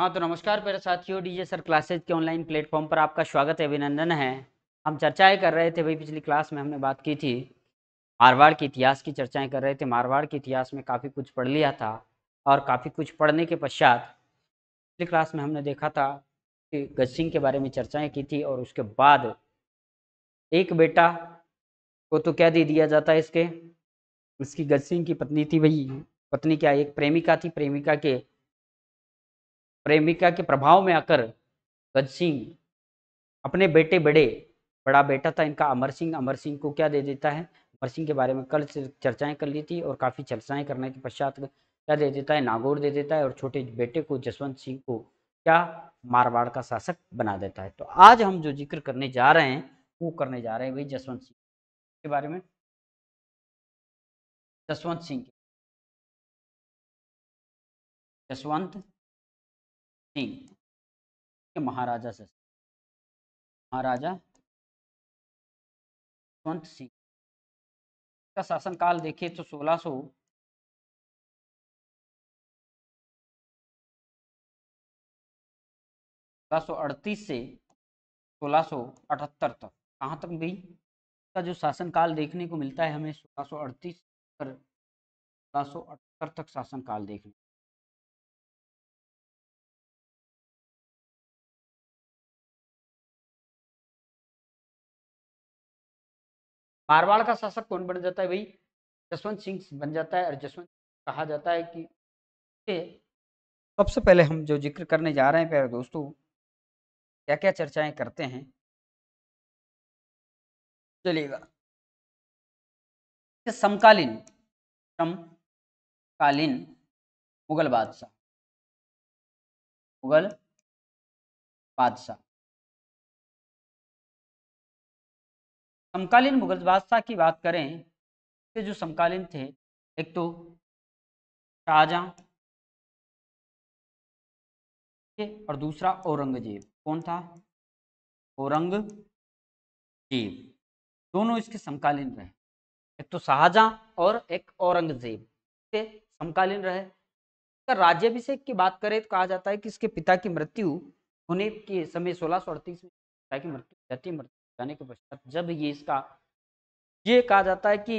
हाँ तो नमस्कार मेरे साथियों डीजे सर क्लासेज के ऑनलाइन प्लेटफॉर्म पर आपका स्वागत है अभिनंदन है हम चर्चाएं कर रहे थे भाई पिछली क्लास में हमने बात की थी मारवाड़ के इतिहास की चर्चाएं कर रहे थे मारवाड़ के इतिहास में काफ़ी कुछ पढ़ लिया था और काफ़ी कुछ पढ़ने के पश्चात पिछली क्लास में हमने देखा था कि गज सिंह के बारे में चर्चाएँ की थी और उसके बाद एक बेटा को तो क्या दे दिया जाता है इसके इसकी गज सिंह की पत्नी थी भाई पत्नी क्या एक प्रेमिका थी प्रेमिका के प्रेमिका के प्रभाव में आकर गज सिंह अपने बेटे बड़े बड़ा बेटा था इनका अमर सिंह अमर सिंह को क्या दे देता है अमर सिंह के बारे में कल चर्चाएं कर ली थी और काफ़ी चर्चाएं करने के पश्चात क्या दे देता है नागौर दे देता है और छोटे बेटे को जसवंत सिंह को क्या मारवाड़ का शासक बना देता है तो आज हम जो जिक्र करने जा रहे हैं वो करने जा रहे हैं वही जसवंत सिंह के बारे में जसवंत सिंह जसवंत सिंह महाराजा से महाराजा यशवंत सिंह का शासनकाल देखिए तो सोलह सौ अड़तीस से सोलह अठहत्तर तक कहाँ तक भी का जो शासनकाल देखने को मिलता है हमें सोलह अड़तीस पर सोलह अठहत्तर तक शासनकाल देखने मारवाड़ का शासक कौन बन जाता है भाई जसवंत सिंह बन जाता है और जसवंत कहा जाता है कि सबसे पहले हम जो जिक्र करने जा रहे हैं प्यारे दोस्तों क्या क्या चर्चाएं करते हैं चलिएगा समकालीन समकालीन मुगल बादशाह मुगल बादशाह समकालीन मुगल बादशाह की बात करें तो जो समकालीन थे एक तो शाहजहां और दूसरा औरंगजेब कौन था औरंगजेब दोनों इसके समकालीन रहे एक तो शाहजहां और एक औरंगजेब के समकालीन रहे अगर राज्यभिषेक की बात करें तो कहा जाता है कि इसके पिता की मृत्यु होने के समय सोलह सौ अड़तीस में पिता की मृत्यु जाती मृत्यु जाने के पश्चात जब ये इसका ये कहा जाता है कि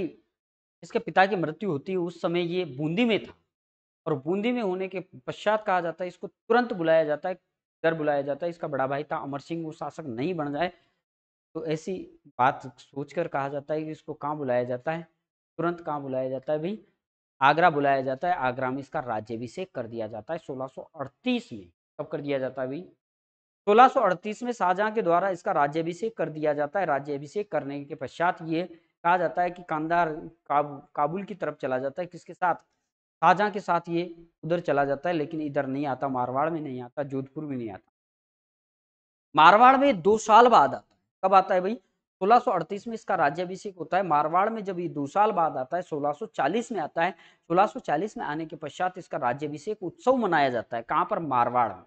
इसके पिता की मृत्यु होती है उस समय ये बूंदी में था और बूंदी में होने के पश्चात कहा जाता है इसको तुरंत बुलाया जाता है घर बुलाया जाता है इसका बड़ा भाई था अमर सिंह वो शासक नहीं बन जाए तो ऐसी बात सोचकर कहा जाता है कि इसको कहाँ बुलाया जाता है तुरंत कहाँ बुलाया जाता है भाई आगरा बुलाया जाता है आगरा में इसका राज्यभिषेक कर दिया जाता है 1638 में कब कर दिया जाता है भाई 1638 में शाहजहां के द्वारा इसका राज्याभिषेक कर दिया जाता है राज्याभिषेक करने के पश्चात ये कहा जाता है कि कांदार काबू काबुल की तरफ चला जाता है किसके साथ शाहजहां के साथ ये उधर चला जाता है लेकिन इधर नहीं आता मारवाड़ में नहीं आता जोधपुर में नहीं आता मारवाड़ में दो साल बाद आता है कब आता है भाई 1638 में इसका राज्याभिषेक होता है मारवाड़ में जब ये दो साल बाद आता है 1640 में आता है 1640 में आने के पश्चात इसका राज्याभिषेक उत्सव मनाया जाता है कहाँ पर मारवाड़ में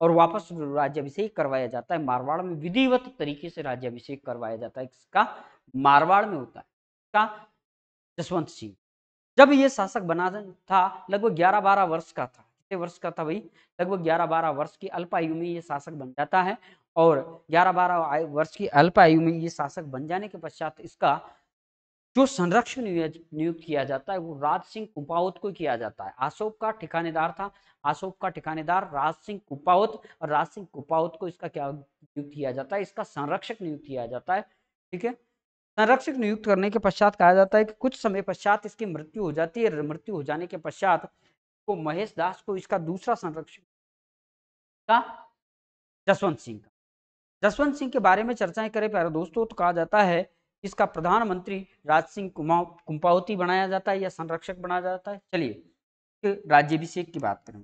और वापस राज्यभिषेक करवाया जाता है मारवाड़ में विधिवत तरीके से राज्यभिषेक करवाया जाता है इसका मारवाड़ में होता है का जसवंत सिंह जब ये शासक बना था लगभग ग्यारह बारह वर्ष का था कितने वर्ष का था भाई लगभग ग्यारह बारह वर्ष की अल्प आयु में ये शासक बन जाता है और ग्यारह बारह वर्ष की अल्प आयु में ये शासक बन जाने के पश्चात इसका जो संरक्षण नियुक्त किया जाता है वो राज सिंह कुपावत को किया जाता है अशोक का ठिकानेदार था अशोक का ठिकानेदार राज सिंह कुपावत और राज सिंह कुपावत को इसका क्या नियुक्त किया जाता है इसका संरक्षक नियुक्त किया जाता है ठीक है संरक्षक नियुक्त करने के पश्चात कहा जाता है कि कुछ समय पश्चात इसकी मृत्यु हो जाती है मृत्यु हो जाने के पश्चात को महेश दास को इसका दूसरा संरक्षक का जसवंत सिंह का जसवंत सिंह के बारे में चर्चाएं करें प्यारे दोस्तों तो कहा जाता है इसका प्रधानमंत्री राज सिंह कुंपावती बनाया जाता है या संरक्षक बनाया जाता है चलिए राज्यभिषेक की बात करें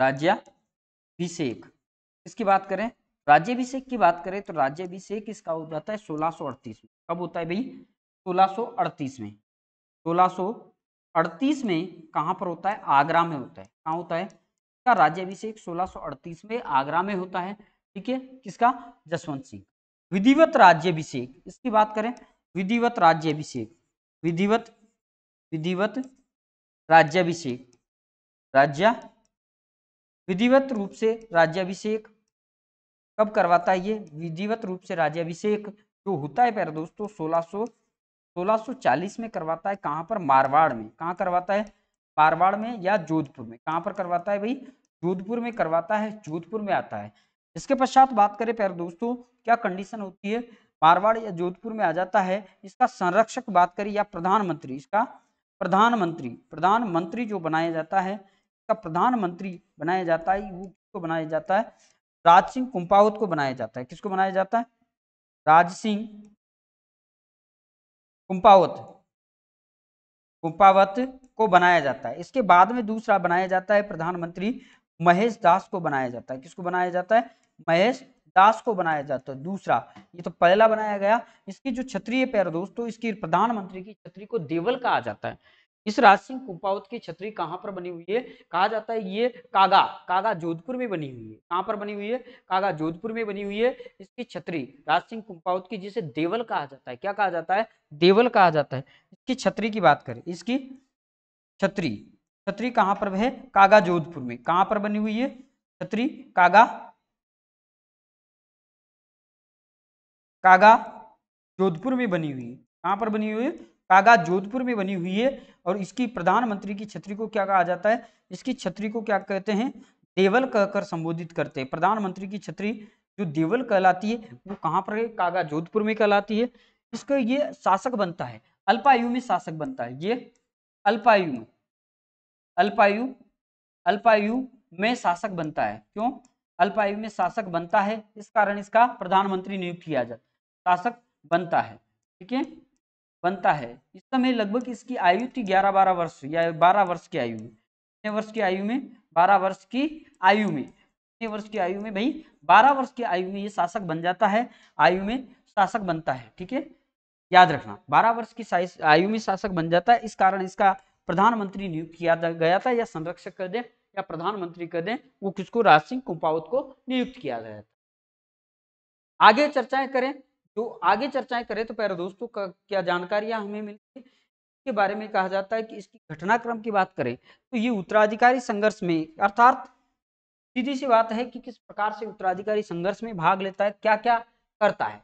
राज्यभिषेक इसकी बात करें राज्यभिषेक की बात करें तो राज्यभिषेक इसका हो जाता है सोलह में कब होता है भाई सोलह में सोलह में कहाँ पर होता है आगरा में होता है कहाँ होता है इसका राज्याभिषेक 1638 में आगरा में होता है ठीक है किसका जसवंत सिंह विधिवत राज्यभिषेक इसकी बात करें विधिवत राज्यभिषेक विधिवत विधिवत राज्यभिषेक राज्य विधिवत रूप से राज्यभिषेक कब करवाता है ये विधिवत रूप से राज्यभिषेक जो होता है प्यारे दोस्तों 1600 1640 में करवाता है कहाँ पर मारवाड़ में कहाँ करवाता है मारवाड़ में या जोधपुर में कहाँ पर करवाता है भाई जोधपुर में करवाता है जोधपुर में आता है इसके पश्चात बात करें प्यारे दोस्तों क्या कंडीशन होती है मारवाड़ या जोधपुर में आ जाता है इसका संरक्षक बात करें या प्रधानमंत्री इसका प्रधानमंत्री प्रधानमंत्री जो बनाया जाता है इसका प्रधानमंत्री बनाया जाता है वो किसको बनाया जाता है राज सिंह कुंपावत को बनाया जाता है किसको बनाया जाता है राज सिंह कुंपावत कुंपावत को बनाया जाता है इसके बाद में दूसरा बनाया जाता है प्रधानमंत्री महेश दास को बनाया जाता है किसको बनाया जाता है महेश दास को बनाया जाता है दूसरा ये तो पहला बनाया गया इसकी जो क्षत्रिय पैर दोस्तों इसकी प्रधानमंत्री की छत्री को देवल कहा जाता है इस राज सिंह कुंपावत की छतरी कहाँ पर बनी हुई है कहा जाता है ये कागा कागा जोधपुर में बनी हुई है कहाँ पर बनी हुई है कागा जोधपुर में बनी हुई है इसकी छतरी राज सिंह कुंपावत की जिसे देवल कहा जाता है क्या कहा जाता है देवल कहा जाता है इसकी छतरी की बात करें इसकी छतरी छतरी कहां पर है कागा जोधपुर में कहां पर बनी हुई है छतरी कागा कागा जोधपुर में बनी हुई है कहां पर बनी हुई है कागा जोधपुर में बनी हुई है और इसकी प्रधानमंत्री की छतरी को क्या कहा जाता है इसकी छतरी को क्या कहते हैं देवल कहकर संबोधित करते हैं प्रधानमंत्री की छतरी जो देवल कहलाती है वो कहाँ पर है कागा जोधपुर में कहलाती है इसका ये शासक बनता है अल्पायु में शासक बनता है ये अल्पायु में अल्पायु अल्पायु में शासक बनता है क्यों अल्पायु में शासक बनता है इस कारण इसका प्रधानमंत्री नियुक्त किया जाता शासक बनता है ठीक है बनता है इस समय लगभग इसकी आयु थी ग्यारह बारह वर्ष या बारह वर्ष की आयु में कितने वर्ष की आयु में बारह वर्ष की आयु में कितने वर्ष की आयु में भाई बारह वर्ष की आयु में ये शासक बन जाता है आयु में शासक बनता है ठीक है याद रखना बारह वर्ष की आयु में शासक बन जाता है इस कारण इसका प्रधानमंत्री नियुक्त किया गया था या संरक्षक कर दें या प्रधानमंत्री कर दें वो किसको राज सिंह कुंपावत को नियुक्त किया गया था आगे चर्चाएं करें जो आगे चर्चाएं करें तो प्यारे दोस्तों का क्या जानकारियां हमें मिलती है के बारे में कहा जाता है कि इसकी घटनाक्रम की बात करें तो ये उत्तराधिकारी संघर्ष में अर्थात सीधी सी बात है कि किस प्रकार से उत्तराधिकारी संघर्ष में भाग लेता है क्या क्या करता है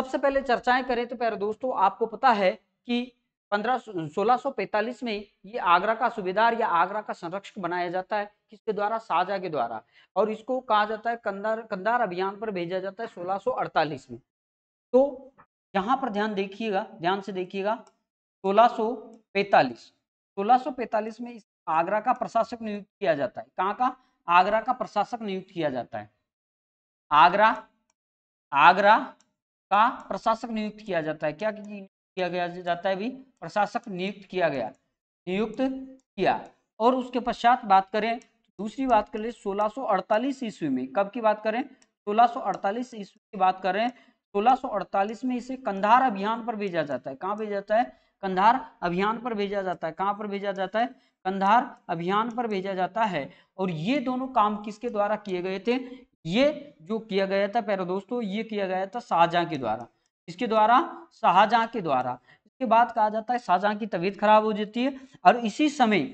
सबसे पहले चर्चाएं करें तो प्यारे दोस्तों आपको पता है कि पंद्रह में ये आगरा का सूबेदार या आगरा का संरक्षक बनाया जाता है किसके द्वारा साजा के द्वारा और इसको कहा जाता है कंदार कंदार अभियान पर भेजा जाता है 1648 में तो यहाँ पर ध्यान देखिएगा ध्यान से देखिएगा 1645 1645 में इस आगरा का प्रशासक नियुक्त किया जाता है कहाँ का आगरा का प्रशासक नियुक्त किया जाता है आगरा आगरा का प्रशासक नियुक्त किया जाता है क्या किया गया जाता है भी प्रशासक नियुक्त किया गया नियुक्त किया और उसके पश्चात बात करें दूसरी बात करें 1648 ईस्वी में कब की बात करें 1648 ईस्वी की बात करें 1648 में इसे कंधार अभियान पर भेजा जाता है कहाँ भेजा जाता है कंधार अभियान पर भेजा जाता है कहाँ पर भेजा जाता है कंधार अभियान पर भेजा जाता है और ये दोनों काम किसके द्वारा किए गए थे ये जो किया गया था पहले दोस्तों ये किया गया था शाहजहां के द्वारा इसके द्वारा शाहजहां के द्वारा इसके बाद कहा जाता है शाहजहां की तबीयत खराब हो जाती है और इसी समय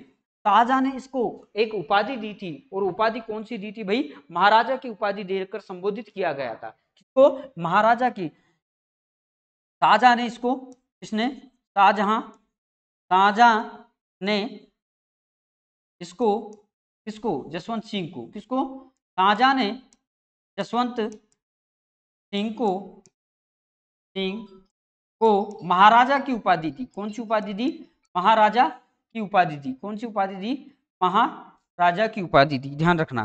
शाहजहां ने इसको एक उपाधि दी थी और उपाधि कौन सी दी थी भाई महाराजा की उपाधि देकर संबोधित किया गया था किसको महाराजा की शाहजहां ने इसको इसने शाहजहां शाहजहां ने इसको किसको जसवंत सिंह को किसको शाहजहां ने जसवंत सिंह को सिंह को तो महाराजा की उपाधि दी कौन सी उपाधि दी महाराजा की उपाधि दी कौन सी उपाधि दी महाराजा की उपाधि दी ध्यान रखना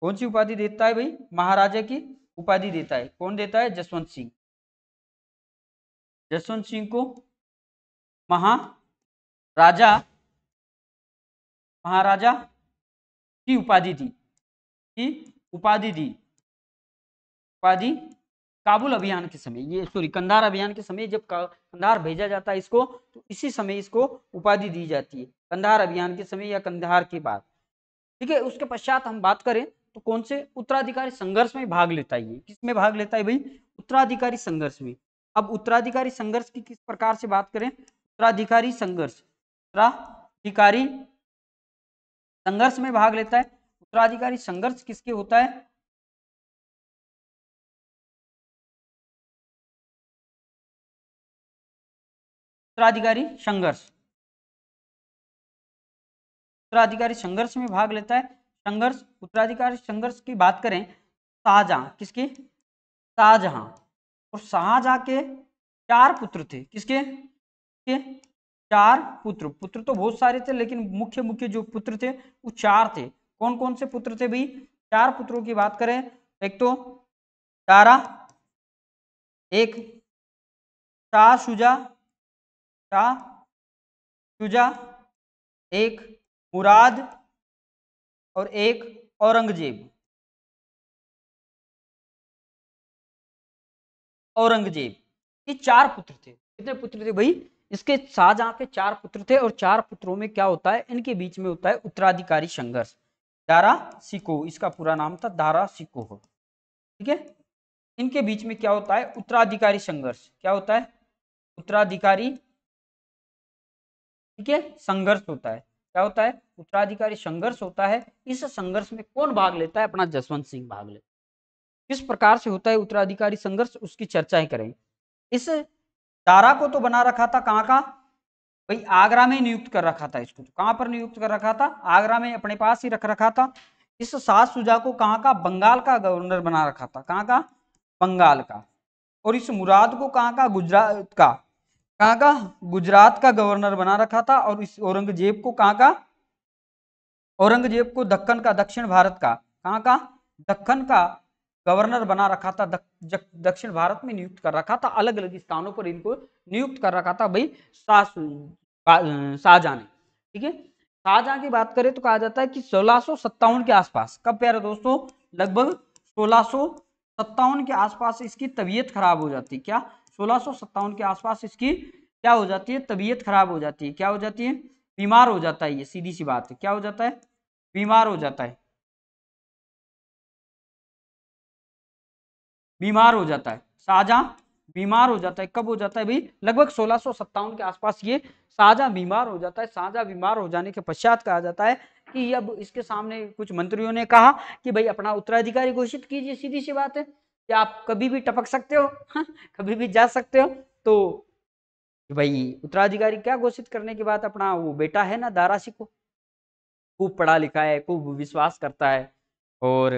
कौन सी उपाधि देता है भाई महाराजा की उपाधि देता है कौन देता है जसवंत सिंह जसवंत सिंह को महाराजा महाराजा की उपाधि दी की उपाधि दी उपाधि काबुल अभियान के समय ये सॉरी कंधार अभियान के समय जब कंधार भेजा जाता है इसको तो इसी समय इसको उपाधि दी जाती है कंधार अभियान के समय या कंधार के बाद ठीक है उसके पश्चात हम बात करें तो कौन से उत्तराधिकारी संघर्ष में भाग लेता है ये किस में भाग लेता है भाई उत्तराधिकारी संघर्ष में अब उत्तराधिकारी संघर्ष की किस प्रकार से बात करें उत्तराधिकारी संघर्ष उत्तराधिकारी संघर्ष में भाग लेता है उत्तराधिकारी संघर्ष किसके होता है उत्तराधिकारी संघर्ष उत्तराधिकारी संघर्ष में भाग लेता है संघर्ष उत्तराधिकारी संघर्ष की बात करें शाहजहां किसके शाहजहां और शाहजहां के चार पुत्र थे किसके के चार पुत्र पुत्र तो बहुत सारे थे लेकिन मुख्य मुख्य जो पुत्र थे वो चार थे कौन कौन से पुत्र थे भाई चार पुत्रों की बात करें एक तो तारा एक शाह शुजा शाह शुजा एक मुराद और एक औरंगजेब औरंगजेब ये चार पुत्र थे कितने पुत्र थे भाई इसके शाहजहां के चार पुत्र थे और चार पुत्रों में क्या होता है इनके बीच में होता है उत्तराधिकारी संघर्ष दारा सिको इसका पूरा नाम था दारा सिको ठीक है इनके बीच में क्या होता है उत्तराधिकारी संघर्ष क्या होता है उत्तराधिकारी ठीक है संघर्ष होता है क्या होता है उत्तराधिकारी संघर्ष होता है इस संघर्ष में कौन भाग लेता है अपना जसवंत सिंह भाग लेता है किस प्रकार से होता है उत्तराधिकारी संघर्ष उसकी चर्चा ही करेंगे इस दारा को तो बना रखा था कहाँ का भाई आगरा में नियुक्त कर रखा था इसको तो। कहाँ पर नियुक्त कर रखा था आगरा में अपने पास ही रख रखा था इस सास सुजा को कहाँ का बंगाल का गवर्नर बना रखा था कहाँ का बंगाल का और इस मुराद को कहाँ का गुजरात का कहाँ का गुजरात का गवर्नर बना रखा था और इस औरंगजेब को कहाँ का औरंगजेब को दक्कन का दक्षिण भारत का कहाँ का दक्कन का गवर्नर बना रखा था दक्षिण भारत में नियुक्त कर रखा था अलग अलग स्थानों पर इनको नियुक्त कर रखा था भाई शाहजहा ने ठीक है शाहजहां की बात करें तो कहा जाता है कि सोलह के आसपास कब प्यारे दोस्तों लगभग सोलह के आसपास इसकी तबीयत खराब हो जाती क्या सोलह के आसपास इसकी क्या हो जाती है तबीयत खराब हो जाती है क्या हो जाती है बीमार हो जाता है ये सीधी सी बात है क्या हो जाता है बीमार हो जाता है बीमार हो जाता है साजा बीमार हो जाता है कब हो जाता है भाई लगभग सोलह के आसपास ये साझा बीमार हो जाता है साझा बीमार हो जाने के पश्चात कहा जाता है कि अब इसके सामने कुछ मंत्रियों ने कहा कि भाई अपना उत्तराधिकारी घोषित कीजिए सीधी सी बात है कि आप कभी भी टपक सकते हो हाँ, कभी भी जा सकते हो तो भाई उत्तराधिकारी क्या घोषित करने के बाद अपना वो बेटा है ना दारा को खूब पढ़ा लिखा है खूब विश्वास करता है और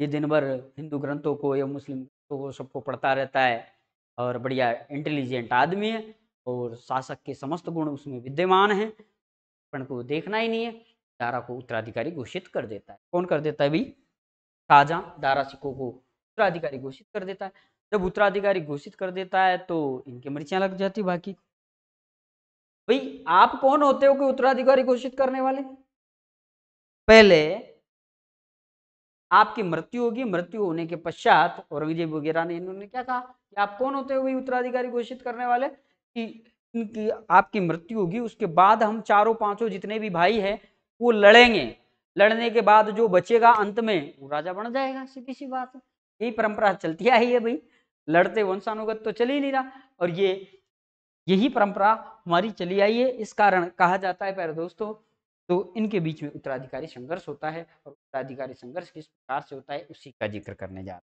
ये दिन भर हिंदू ग्रंथों को या मुस्लिम ग्रंथों को सबको पढ़ता रहता है और बढ़िया इंटेलिजेंट आदमी है और शासक के समस्त गुण उसमें विद्यमान है पण को देखना ही नहीं है दारा को उत्तराधिकारी घोषित कर देता है कौन कर देता है भाई शाहजहाँ दारा सिको को उत्तराधिकारी घोषित कर देता है जब उत्तराधिकारी घोषित कर देता है तो इनकी मर्चियां लग जाती बाकी भाई आप कौन होते हो कि उत्तराधिकारी घोषित करने वाले पहले आपकी मृत्यु होगी मृत्यु होने के पश्चात औरंगजेब वगैरह ने इन्होंने क्या कहा कि आप कौन होते हो भाई उत्तराधिकारी घोषित करने वाले कि इनकी आपकी मृत्यु होगी उसके बाद हम चारों पांचों जितने भी भाई हैं वो लड़ेंगे लड़ने के बाद जो बचेगा अंत में वो राजा बन जाएगा सीधी सी बात है यही परंपरा चलती आई है भाई लड़ते वंशानुगत तो चल ही नहीं रहा और ये यही परंपरा हमारी चली आई है इस कारण कहा जाता है प्यारे दोस्तों तो इनके बीच में उत्तराधिकारी संघर्ष होता है और उत्तराधिकारी संघर्ष किस प्रकार से होता है उसी का जिक्र करने जा रहे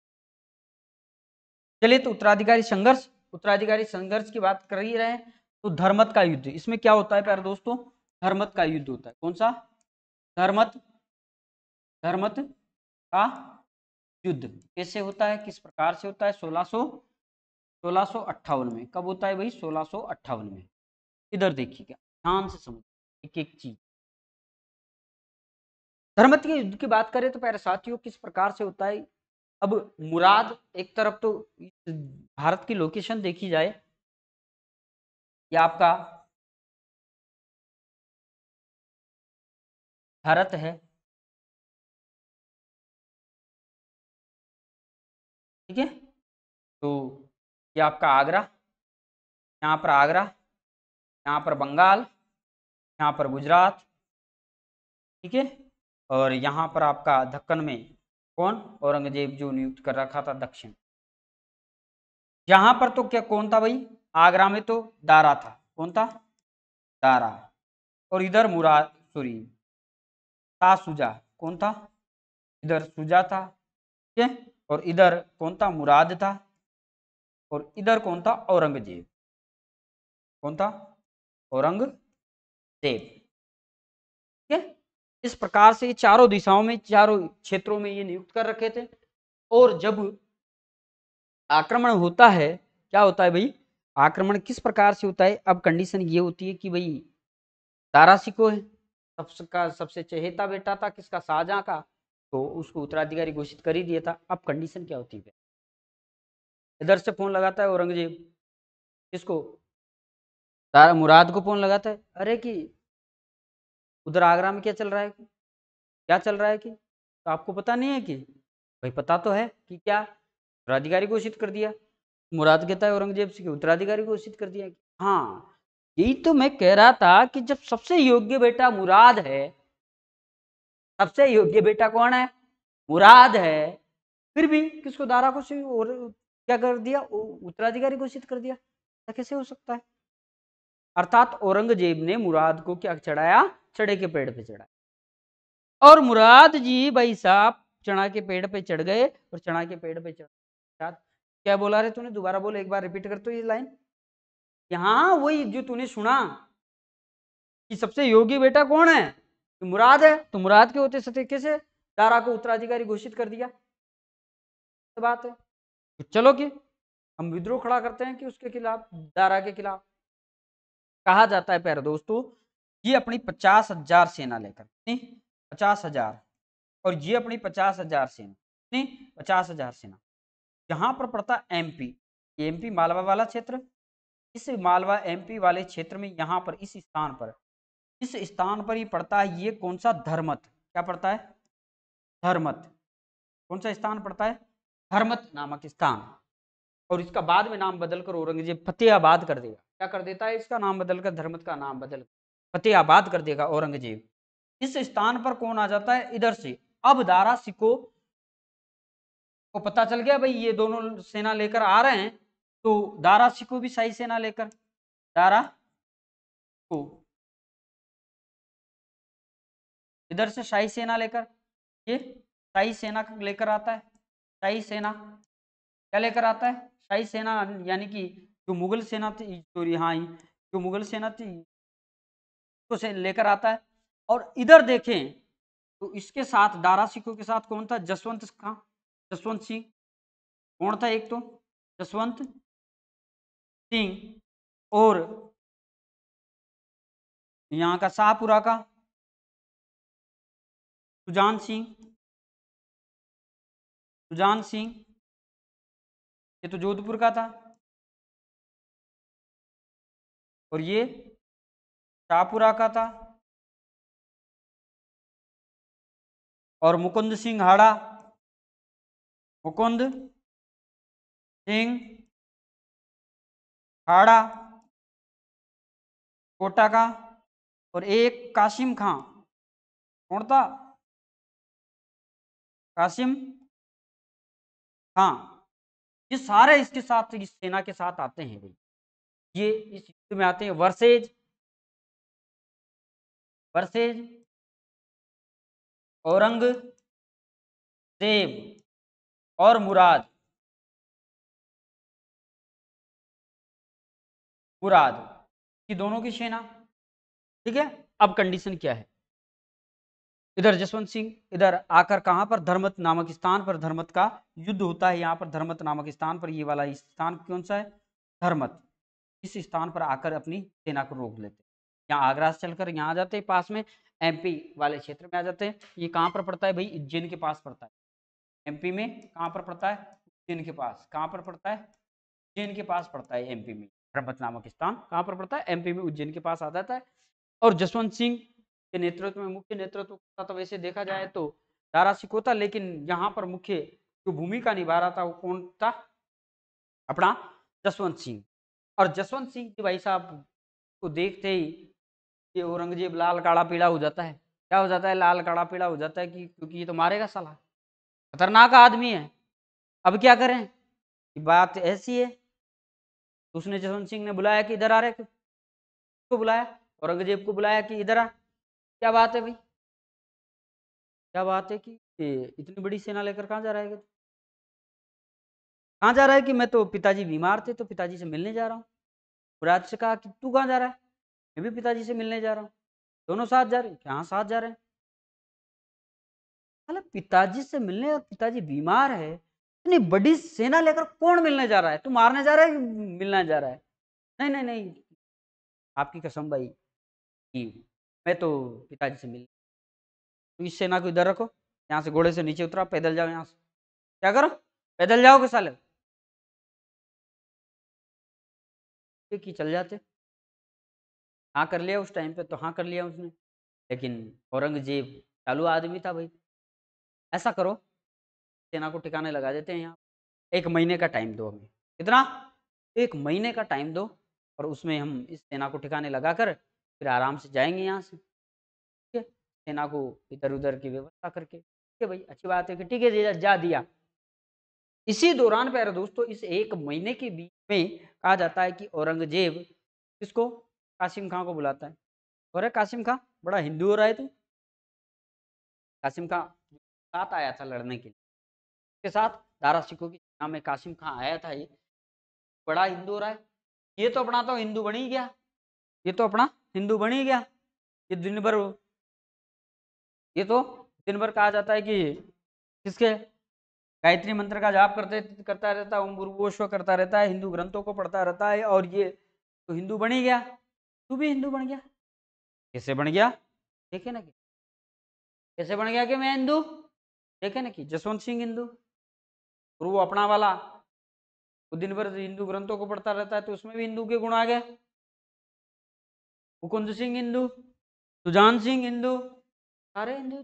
चलिए तो उत्तराधिकारी संघर्ष उत्तराधिकारी संघर्ष की बात कर ही रहे हैं तो धर्मत का युद्ध इसमें क्या होता है प्यारे दोस्तों धर्मत का युद्ध होता है कौन सा धर्मत धर्मत का युद्ध कैसे होता है किस प्रकार से होता है सोलह सोलह में कब होता है भाई सोलह में इधर देखिएगा ध्यान से समझ एक एक चीज धर्मत के युद्ध की बात करें तो पहले साथियों किस प्रकार से होता है अब मुराद एक तरफ तो भारत की लोकेशन देखी जाए या आपका भारत है ठीक है तो ये आपका आगरा यहाँ पर आगरा यहाँ पर बंगाल यहाँ पर गुजरात ठीक है और यहाँ पर आपका दक्कन में कौन औरंगजेब जो नियुक्त कर रखा था दक्षिण यहाँ पर तो क्या कौन था भाई आगरा में तो दारा था कौन था दारा और इधर मुराद सॉरी सुजा कौन था इधर सुजा था ठीक है और इधर कौन था मुराद था और इधर कौन था औरंगजेब कौन था औरंगजेब ठीक है इस प्रकार से चारों दिशाओं में चारों क्षेत्रों में ये नियुक्त कर रखे थे और जब आक्रमण होता है क्या होता है भाई आक्रमण किस प्रकार से होता है अब कंडीशन ये होती है कि भाई दारा सिको है सबका सबसे चहेता बेटा था किसका शाहजहाँ का तो उसको उत्तराधिकारी घोषित कर ही दिया था अब कंडीशन क्या होती है इधर से फोन लगाता है औरंगजेब इसको तारा मुराद को फोन लगाता है अरे कि उधर आगरा में क्या चल रहा है क्या चल रहा है कि तो आपको पता नहीं है कि भाई पता तो है कि क्या उत्तराधिकारी घोषित कर दिया मुराद कहता है औरंगजेब से कि उत्तराधिकारी घोषित कर दिया हाँ यही तो मैं कह रहा था कि जब सबसे योग्य बेटा मुराद है सबसे योग्य बेटा कौन है मुराद है फिर भी किसको दारा को और क्या कर दिया उत्तराधिकारी घोषित कर दिया ऐसा कैसे हो सकता है अर्थात औरंगजेब ने मुराद को क्या चढ़ाया चढ़े के पेड़ पे चढ़ाया और मुराद जी भाई साहब चना के पेड़ पे चढ़ गए और चना के पेड़ पे चढ़ा क्या बोला रहे तूने दोबारा बोल एक बार रिपीट कर तो ये लाइन यहाँ वही जो तूने सुना कि सबसे योगी बेटा कौन है तो मुराद है तो मुराद के होते सतीके से दारा को उत्तराधिकारी घोषित कर दिया तो बात है तो चलो कि हम विद्रोह खड़ा करते हैं कि उसके खिलाफ दारा के खिलाफ कहा जाता है प्यारे दोस्तों ये अपनी पचास हजार सेना लेकर नहीं पचास हजार और ये अपनी पचास हजार सेना नहीं पचास हजार सेना यहाँ पर पड़ता एमपी एमपी मालवा वाला क्षेत्र इस मालवा एमपी वाले क्षेत्र में यहाँ पर इस स्थान पर इस स्थान पर ही पड़ता है ये कौन सा धर्मत क्या पड़ता है धर्मत कौन सा स्थान पड़ता है धर्मत नामक स्थान और इसका बाद में नाम बदलकर औरंगजेब फतेहाबाद कर देगा क्या कर देता है इसका नाम बदलकर धर्मत का नाम बदल फतेहाबाद कर देगा औरंगजेब इस स्थान पर कौन आ जाता है इधर से अब दारा सिको को पता चल गया भाई ये दोनों सेना लेकर आ रहे हैं तो दारा सिको भी शाही सेना लेकर दारा को इधर से शाही सेना लेकर ये शाही सेना लेकर आता है शाही सेना क्या लेकर आता है शाही सेना यानी कि जो मुगल सेना थी सॉरी हाँ जो मुगल सेना थी उसको से लेकर आता है और इधर देखें तो इसके साथ दारा सिखों के साथ कौन था जसवंत खां जसवंत सिंह कौन था एक तो जसवंत सिंह और यहाँ का शाहपुरा का सुजान सिंह सुजान सिंह ये तो जोधपुर का था और ये शाहपुरा का था और मुकुंद सिंह हाड़ा मुकुंद सिंह हाड़ा कोटा का और एक कासिम खां कौन था कासिम हाँ ये सारे इसके साथ इस सेना के साथ आते हैं भाई ये इस युद्ध में आते हैं वर्सेज वर्सेज औरंग देव और मुराद मुराद की दोनों की सेना ठीक है अब कंडीशन क्या है इधर जसवंत सिंह इधर आकर कहाँ पर धर्मत नामक स्थान पर धर्मत का युद्ध होता है यहाँ पर धर्मत नामक स्थान पर ये वाला स्थान कौन सा है धर्मत इस स्थान पर आकर अपनी सेना को रोक लेते हैं यहाँ आगरा से चलकर यहाँ आ जाते हैं पास में एमपी वाले क्षेत्र में आ जाते हैं ये कहाँ पर पड़ता है भाई उज्जैन के पास पड़ता है एमपी में कहाँ पर पड़ता है उज्जैन के पास कहाँ पर पड़ता है उज्जैन के पास पड़ता है एमपी में धर्मत नामक स्थान कहाँ पर पड़ता है एमपी में उज्जैन के पास आ जाता है और जसवंत सिंह के नेतृत्व में मुख्य नेतृत्व का तो वैसे देखा हाँ। जाए तो दारा था लेकिन यहाँ पर मुख्य जो भूमिका निभा रहा था वो कौन था अपना जसवंत सिंह और जसवंत सिंह जी भाई साहब को देखते ही ये औरंगजेब लाल काड़ा पीड़ा हो जाता है क्या हो जाता है लाल काड़ा पीड़ा हो जाता है कि क्योंकि ये तो मारेगा सलाह खतरनाक आदमी है अब क्या करें कि बात ऐसी है उसने जसवंत सिंह ने बुलाया कि इधर आ रहे को बुलाया औरंगजेब को बुलाया कि इधर आ क्या बात है भाई क्या बात है कि इतनी बड़ी सेना लेकर कहाँ जा रहा है तो? कहाँ जा रहा है कि मैं तो पिताजी बीमार थे तो पिताजी से मिलने जा रहा हूँ मुराद से कहा कि तू कहाँ जा रहा है मैं भी पिताजी से मिलने जा रहा हूँ दोनों साथ जा रहे हैं हाँ साथ जा रहे हैं अरे पिताजी से मिलने और पिताजी बीमार है इतनी बड़ी सेना लेकर कौन मिलने जा रहा है तू मारने जा रहा है मिलने जा रहा है नहीं नहीं नहीं आपकी कसम भाई मैं तो पिताजी से मिल तो इस सेना को इधर रखो यहाँ से घोड़े से नीचे उतरा पैदल जाओ यहाँ से क्या करो पैदल जाओगे साले की चल जाते हाँ कर लिया उस टाइम पे तो हाँ कर लिया उसने लेकिन औरंगजेब चालू आदमी था भाई ऐसा करो सेना को ठिकाने लगा देते हैं यहाँ एक महीने का टाइम दो हमें कितना एक महीने का टाइम दो और उसमें हम इस सेना को ठिकाने लगाकर फिर आराम से जाएंगे यहाँ से ठीक है सेना को इधर उधर की व्यवस्था करके ठीक है भाई अच्छी बात है कि ठीक है जा दिया इसी दौरान प्यारे दोस्तों इस एक महीने के बीच में कहा जाता है कि औरंगजेब किसको कासिम खां को बुलाता है और कासिम खां बड़ा हिंदू हो रहा है तू कासिम खां साथ आया था लड़ने के लिए उसके साथ दारा सिखों की सेना में कासिम खां आया था ये बड़ा हिंदू हो रहा है ये तो अपना तो हिंदू बन ही गया ये तो अपना हिंदू बन ही गया ये दिन भर ये तो दिन भर कहा जाता है कि किसके गायत्री मंत्र का जाप करते करता रहता है ओम गुरुवोश्व करता रहता है हिंदू ग्रंथों को पढ़ता रहता है और ये तो हिंदू बन ही गया तू भी हिंदू बन गया कैसे बन गया देखे ना कि कैसे बन गया कि मैं हिंदू देखे ना कि जसवंत सिंह हिंदू और वो अपना वाला वो दिन भर हिंदू ग्रंथों को पढ़ता रहता है तो उसमें भी हिंदू के गुण आ गए मुकुंद सिंह हिंदू सुजान सिंह हिंदू सारे हिंदू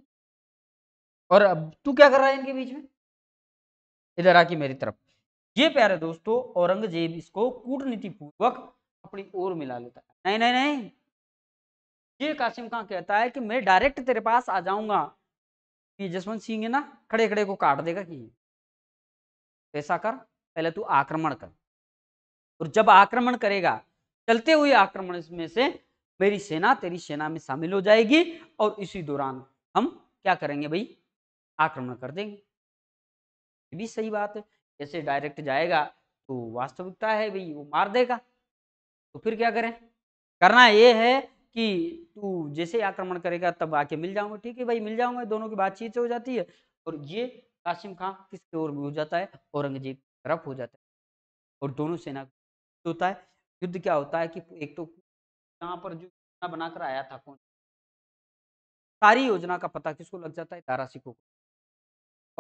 और अब तू क्या कर रहा है इनके बीच में इधर आके मेरी तरफ ये प्यारे दोस्तों औरंगजेब इसको कूटनीति पूर्वक अपनी ओर मिला लेता है नहीं नहीं नहीं ये कासिम खां कहता है कि मैं डायरेक्ट तेरे पास आ जाऊंगा कि जसवंत सिंह है ना खड़े खड़े को काट देगा कि ऐसा कर पहले तू आक्रमण कर और जब आक्रमण करेगा चलते हुए आक्रमण में से मेरी सेना तेरी सेना में शामिल हो जाएगी और इसी दौरान हम क्या करेंगे भाई आक्रमण कर देंगे ये भी सही बात है जैसे डायरेक्ट जाएगा तो वास्तविकता है भाई वो मार देगा तो फिर क्या करें करना ये है कि तू जैसे आक्रमण करेगा तब आके मिल जाऊंगा ठीक है भाई मिल जाऊंगा दोनों की बातचीत हो जाती है और ये कासिम खां किसके ओर हो जाता है औरंगजेब तरफ हो जाता है और दोनों सेना होता है युद्ध क्या होता है कि एक तो यहाँ पर जो योजना बनाकर आया था कौन सारी योजना का पता किसको लग जाता है तारा सिखों को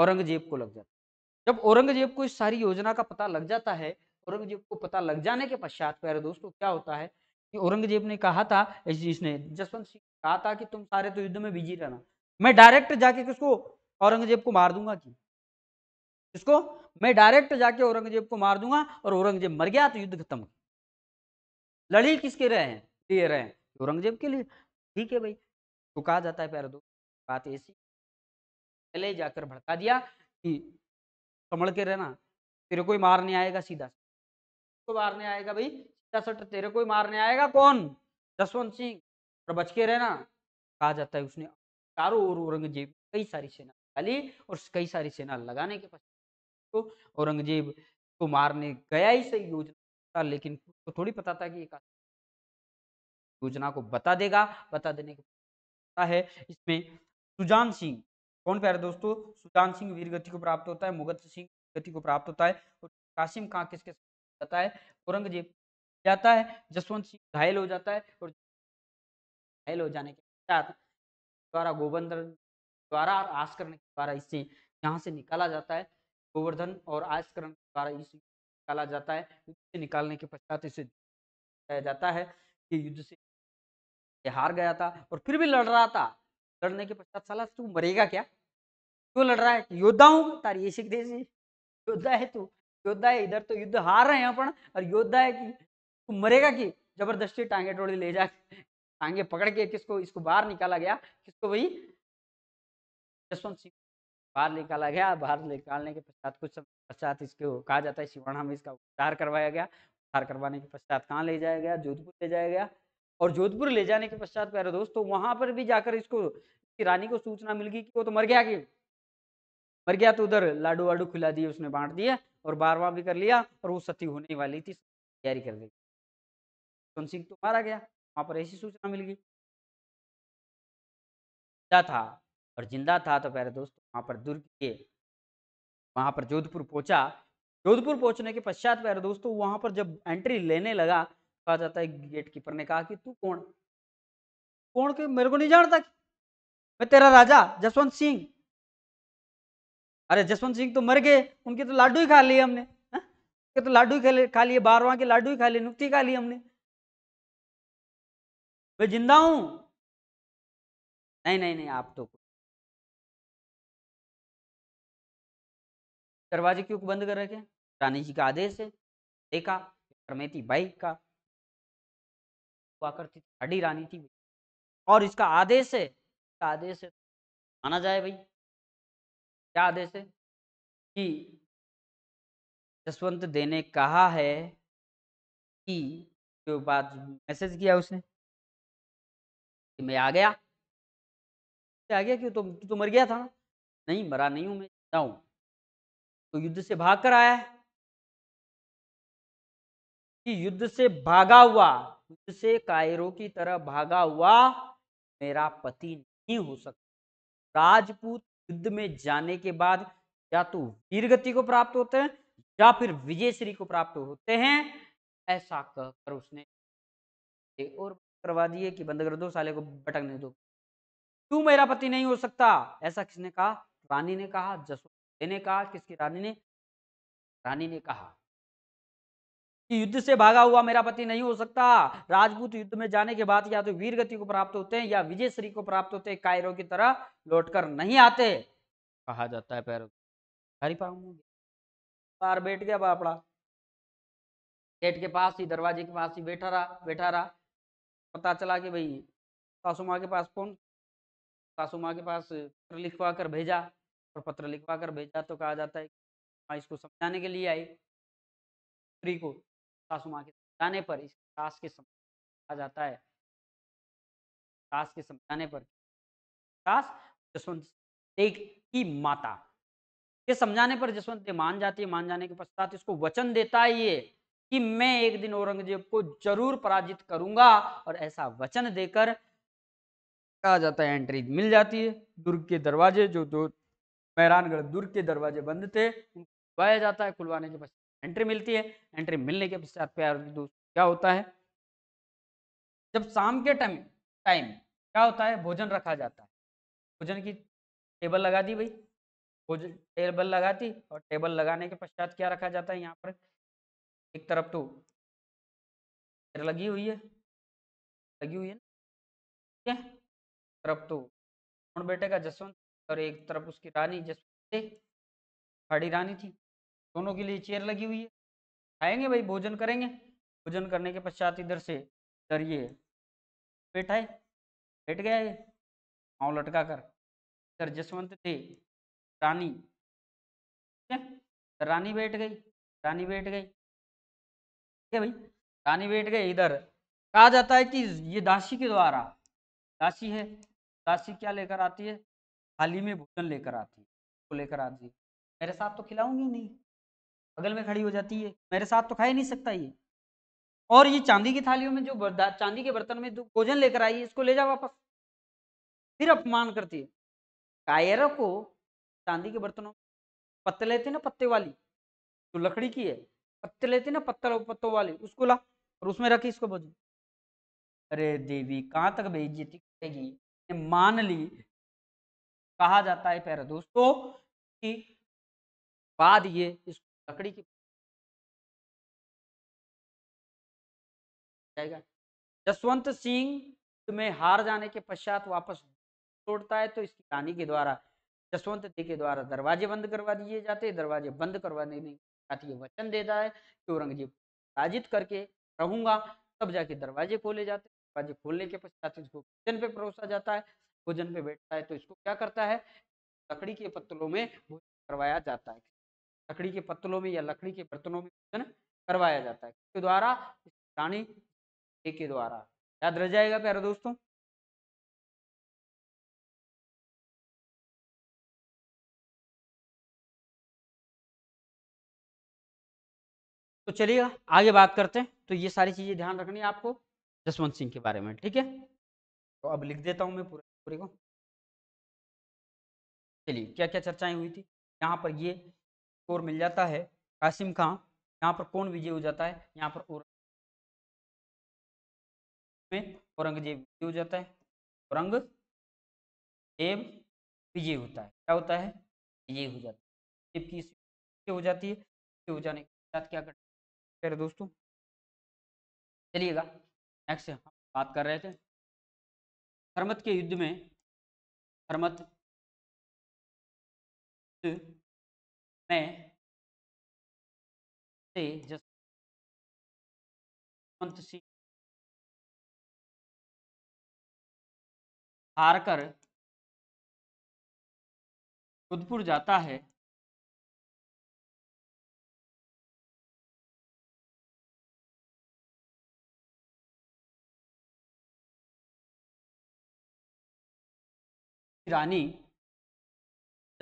औरंगजेब को लग जाता है जब औरंगजेब को इस सारी योजना का पता लग जाता है औरंगजेब को पता लग जाने के पश्चात प्यारे दोस्तों क्या होता है कि औरंगजेब ने कहा था इसने जसवंत सिंह कहा था कि तुम सारे तो युद्ध में बिजी रहना मैं डायरेक्ट जाके किसको औरंगजेब को मार दूंगा कि इसको मैं डायरेक्ट जाके औरंगजेब को मार दूंगा और औरंगजेब मर गया तो युद्ध खत्म लड़ी किसके रहे हैं दे रहे हैं औरंगजेब तो के लिए ठीक है भाई तो कहा जाता है प्यारे दो बात ऐसी पहले जाकर भड़का दिया कि संभल के रहना तेरे कोई मारने आएगा सीधा को मारने आएगा भाई सीधा सट तेरे कोई मारने आएगा कौन जसवंत सिंह और बच के रहना कहा जाता है उसने चारों ओर औरंगजेब कई सारी सेना डाली और कई सारी सेना लगाने के पश्चात तो औरंगजेब को तो मारने गया ही सही योजना था लेकिन तो थोड़ी पता था कि योजना को बता देगा बता देने का है इसमें सुजान सिंह कौन प्यारे दोस्तों सुजान सिंह वीर गति को प्राप्त होता है मुगत सिंह गति को प्राप्त होता है और कासिम खां किसके जाता है औरंगजेब जाता है जसवंत सिंह घायल हो जाता है और घायल हो जाने के पश्चात द्वारा गोवर्धन द्वारा और आस्करण के द्वारा इससे यहाँ से निकाला जाता है गोवर्धन और आस्करण के द्वारा इसे निकाला जाता है युद्ध से निकालने के पश्चात इसे जाता है कि युद्ध से ये हार गया था और फिर भी लड़ रहा था लड़ने के पश्चात साला तू मरेगा क्या क्यों लड़ रहा है योद्धा हूँ तारी ये सीख जी योद्धा है तू योद्धा है इधर तो युद्ध हार रहे हैं अपन और योद्धा है कि तू मरेगा कि जबरदस्ती टांगे टोड़ी ले जा टांगे पकड़ के किसको इसको बाहर निकाला गया किसको भाई जसवंत सिंह बाहर निकाला गया बाहर निकालने के पश्चात कुछ पश्चात इसको कहा जाता है शिवाना में इसका उद्धार करवाया गया उद्धार करवाने के पश्चात कहाँ ले जाया गया जोधपुर ले जाया गया और जोधपुर ले जाने के पश्चात प्यारे दोस्तों तो वहां पर भी जाकर इसको रानी को सूचना मिल गई कि वो तो मर गया कि मर गया तो उधर लाडू वाडू खिला दिए उसने बांट दिया और बार बार भी कर लिया और वो सती होने वाली थी तैयारी कर गई तो सिंह तो मारा गया वहां पर ऐसी सूचना मिल गई जिंदा था और जिंदा था तो प्यारे दोस्त वहां पर दुर्ग के वहां पर जोधपुर पहुंचा जोधपुर पहुंचने के पश्चात प्यारे दोस्तों वहां पर जब एंट्री लेने लगा कहा जाता है गेट कीपर ने कहा कि तू कौन कौन के मेरे को नहीं जानता मैं तेरा राजा जसवंत सिंह अरे जसवंत सिंह तो मर गए उनके तो लाडू ही खा लिए हमने हाँ? के तो लाडू ही खा लिए बारवा के लाडू ही खा लिए नुक्ति खा ली हमने मैं जिंदा हूं नहीं नहीं नहीं आप तो दरवाजे क्यों बंद कर रखे रानी जी का आदेश है देखा करमेती बाइक का हुआ करती थी हड्डी रानी थी और इसका आदेश है इसका आदेश है माना जाए भाई क्या आदेश है कि जसवंत दे ने कहा है कि जो बात मैसेज किया उसने कि मैं आ गया आ गया क्यों तुम तो, तो मर गया था ना नहीं मरा नहीं हूं मैं जिंदा हूं तो युद्ध से भाग कर आया कि युद्ध से भागा हुआ मुझसे कायरो की तरह भागा हुआ मेरा पति नहीं हो सकता राजपूत युद्ध में जाने के बाद या तो वीर गति को प्राप्त होते हैं या फिर विजयश्री को प्राप्त होते हैं ऐसा कहकर उसने और करवा दिए कि बंद कर दो साले को भटकने दो तू मेरा पति नहीं हो सकता ऐसा किसने कहा रानी ने कहा जसो ने कहा किसकी रानी ने रानी ने कहा कि युद्ध से भागा हुआ मेरा पति नहीं हो सकता राजपूत युद्ध में जाने के बाद या तो वीर गति को प्राप्त होते हैं या विजय श्री को प्राप्त होते हैं कायरों की तरह लौटकर नहीं आते कहा जाता है पैरों हरी पार बैठ गया बापड़ा गेट के पास ही दरवाजे के पास ही बैठा रहा बैठा रहा पता चला कि भाई सासू माँ के पास फोन सासू माँ के पास पत्र लिखवा कर भेजा और पत्र लिखवा कर भेजा तो कहा जाता है माँ इसको समझाने के लिए आई स्त्री को सासुमा के समझाने पर इस सास के समझा जाता है सास के समझाने पर सास जसवंत देव की माता ये समझाने पर जसवंत देव मान जाती है मान जाने के पश्चात इसको वचन देता है ये कि मैं एक दिन औरंगजेब को जरूर पराजित करूंगा और ऐसा वचन देकर कहा जाता है एंट्री मिल जाती है दुर्ग के दरवाजे जो दो मेहरानगढ़ दुर्ग के दरवाजे बंद थे खुलवाया जाता है खुलवाने के पश्चात एंट्री मिलती है एंट्री मिलने के पश्चात प्यार क्या होता है जब शाम के टाइम टाइम क्या होता है भोजन रखा जाता है भोजन की टेबल लगा दी भाई भोजन टेबल लगा दी और टेबल लगाने के पश्चात क्या रखा जाता है यहाँ पर एक तरफ तो लगी हुई है लगी हुई है ठीक है तरफ तो बेटे का जसवंत और एक तरफ उसकी रानी जसवंत खाड़ी रानी थी दोनों के लिए चेयर लगी हुई है खाएंगे भाई भोजन करेंगे भोजन करने के पश्चात इधर से इधर ये बैठा है बैठ गया है पाँव लटका कर इधर जसवंत थे रानी रानी बैठ गई रानी बैठ गई ठीक है भाई रानी बैठ गई इधर कहा जाता है कि ये दासी के द्वारा दासी है दासी क्या लेकर आती है थाली में भोजन लेकर आती है तो लेकर आती है मेरे साथ तो खिलाऊंगी नहीं बगल में खड़ी हो जाती है मेरे साथ तो खा ही नहीं सकता ये और ये चांदी की थालियों में जो चांदी के बर्तन में जो भोजन लेकर आई है इसको ले जा वापस फिर अपमान करती है कायरा को चांदी के बर्तनों पत्ते लेते ना पत्ते वाली जो तो लकड़ी की है पत्ते लेते ना पत्थर पत्तों वाली उसको ला और उसमें रखी इसको भोजन अरे देवी कहाँ तक बेइज्जती करेगी मान ली कहा जाता है पैर दोस्तों कि बाद ये इसको लकड़ी की जाएगा जसवंत सिंह तुम्हें हार जाने के पश्चात वापस तोड़ता है तो इसकी रानी के द्वारा जसवंत जी के द्वारा दरवाजे बंद करवा दिए जाते हैं दरवाजे बंद करवा देने साथ ये वचन देता है कि औरंगजेब राजित करके रहूंगा तब जाके दरवाजे खोले जाते हैं दरवाजे खोलने के पश्चात इसको भोजन पे परोसा जाता है भोजन पे बैठता है तो इसको क्या करता है लकड़ी के पत्तलों में भोजन करवाया जाता है लकड़ी के पत्तलों में या लकड़ी के बर्तनों में भोजन करवाया जाता है किसके द्वारा प्राणी के द्वारा याद रह जाएगा प्यारे दोस्तों तो चलिएगा आगे बात करते हैं तो ये सारी चीजें ध्यान रखनी है आपको जसवंत सिंह के बारे में ठीक है तो अब लिख देता हूं मैं पूरे पूरे को चलिए क्या क्या चर्चाएं हुई थी यहाँ पर ये स्कोर मिल जाता है कासिम खां यहाँ पर कौन विजय हो जाता है यहाँ पर और औरंगजेब विजय हो जाता है औरंगजेब विजय होता है क्या होता है विजय हो जाता है जबकि हो जाती है हो जाने के साथ क्या करते हैं दोस्तों चलिएगा नेक्स्ट हम बात कर रहे थे हरमत के युद्ध में हरमत मैं से just want to हार कर खुदपुर जाता है रानी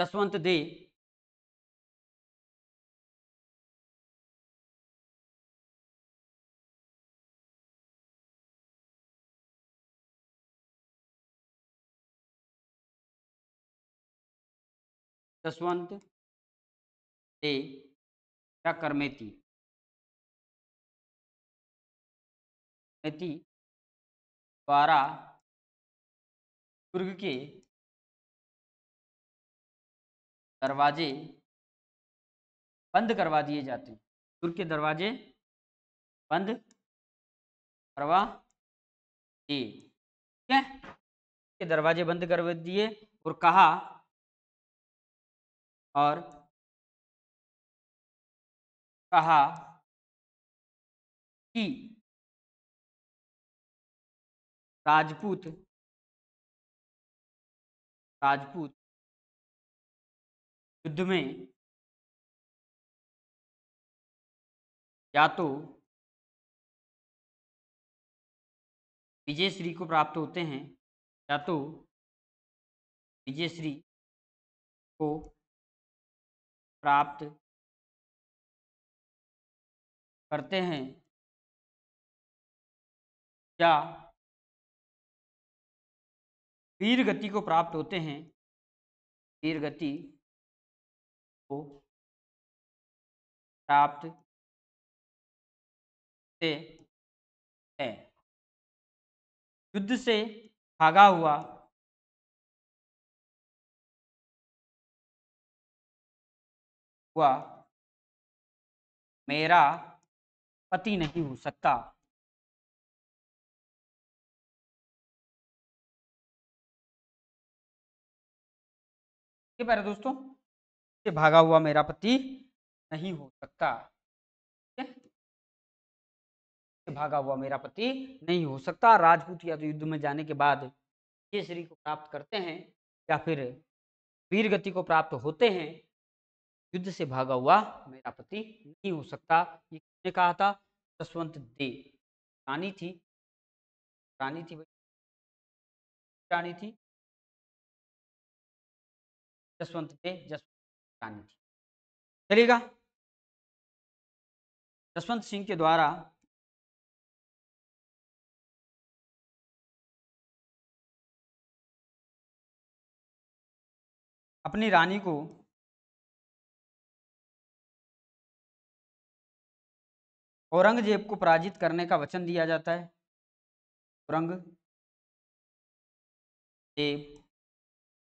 जसवंत दे जसवंत ते क्या करमेती द्वारा दुर्ग के दरवाजे बंद करवा दिए जाते हैं दुर्ग के दरवाजे बंद करवा दिए ठीक है दरवाजे बंद करवा दिए और कहा और कहा कि राजपूत राजपूत युद्ध में या तो विजय श्री को प्राप्त होते हैं या तो विजय श्री को प्राप्त करते हैं या वीर गति को प्राप्त होते हैं वीर गति को प्राप्त से है युद्ध से भागा हुआ हुआ मेरा पति नहीं हो सकता ये प्यारे दोस्तों ये भागा हुआ मेरा पति नहीं हो सकता ये भागा हुआ मेरा पति नहीं हो सकता राजपूत या तो युद्ध में जाने के बाद ये श्री को प्राप्त करते हैं या फिर वीर गति को प्राप्त होते हैं युद्ध से भागा हुआ मेरा पति नहीं हो सकता ये किसने कहा था जसवंत दे रानी थी रानी थी रानी थी जसवंत दे जसवंत रानी थी चलेगा जसवंत सिंह के द्वारा अपनी रानी को औरंगजेब को पराजित करने का वचन दिया जाता है औरंगजेब